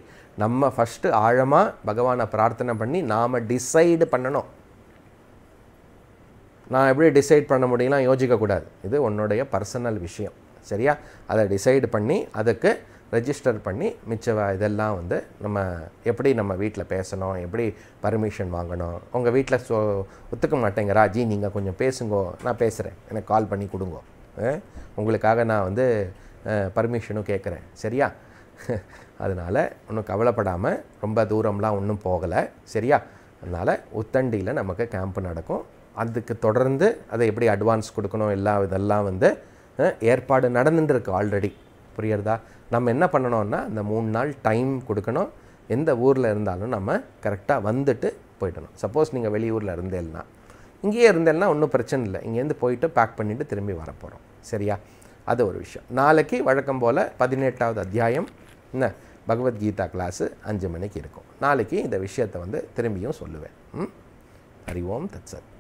நம்ம ஃபஸ்ட்டு ஆழமாக பகவானை பிரார்த்தனை பண்ணி நாம் டிசைடு பண்ணணும் நான் எப்படி டிசைட் பண்ண முடியலாம் யோசிக்கக்கூடாது இது உன்னுடைய பர்சனல் விஷயம் சரியா அதை டிசைடு பண்ணி அதுக்கு ரெஜிஸ்டர் பண்ணி மிச்ச இதெல்லாம் வந்து நம்ம எப்படி நம்ம வீட்டில் பேசணும் எப்படி பர்மிஷன் வாங்கணும் உங்கள் வீட்டில் சொ ஒத்துக்க மாட்டேங்கிறா ஜி நீங்கள் கொஞ்சம் பேசுங்கோ நான் பேசுகிறேன் எனக்கு கால் பண்ணி கொடுங்க உங்களுக்காக நான் வந்து பர்மிஷனும் கேட்குறேன் சரியா அதனால் ஒன்றும் கவலைப்படாமல் ரொம்ப தூரம்லாம் ஒன்றும் போகலை சரியா அதனால் உத்தண்டியில் நமக்கு கேம்ப் நடக்கும் அதுக்கு தொடர்ந்து அதை எப்படி அட்வான்ஸ் கொடுக்கணும் எல்லா இதெல்லாம் வந்து ஏற்பாடு நடந்துட்டுருக்கு ஆல்ரெடி புரியறதா நம்ம என்ன பண்ணணும்னா இந்த மூணு நாள் டைம் கொடுக்கணும் எந்த ஊரில் இருந்தாலும் நம்ம கரெக்டாக வந்துட்டு போயிடணும் சப்போஸ் நீங்கள் வெளியூரில் இருந்தேன்னா இங்கேயே இருந்தேன்னா ஒன்றும் பிரச்சனை இல்லை இங்கேருந்து போயிட்டு பேக் பண்ணிவிட்டு திரும்பி வரப்போகிறோம் சரியா அது ஒரு விஷயம் நாளைக்கு வழக்கம் போல் பதினெட்டாவது அத்தியாயம் என்ன பகவத்கீதா கிளாஸு அஞ்சு மணிக்கு இருக்கும் நாளைக்கு இந்த விஷயத்தை வந்து திரும்பியும் சொல்லுவேன் ம் ஹரி ஓம் தத்சத்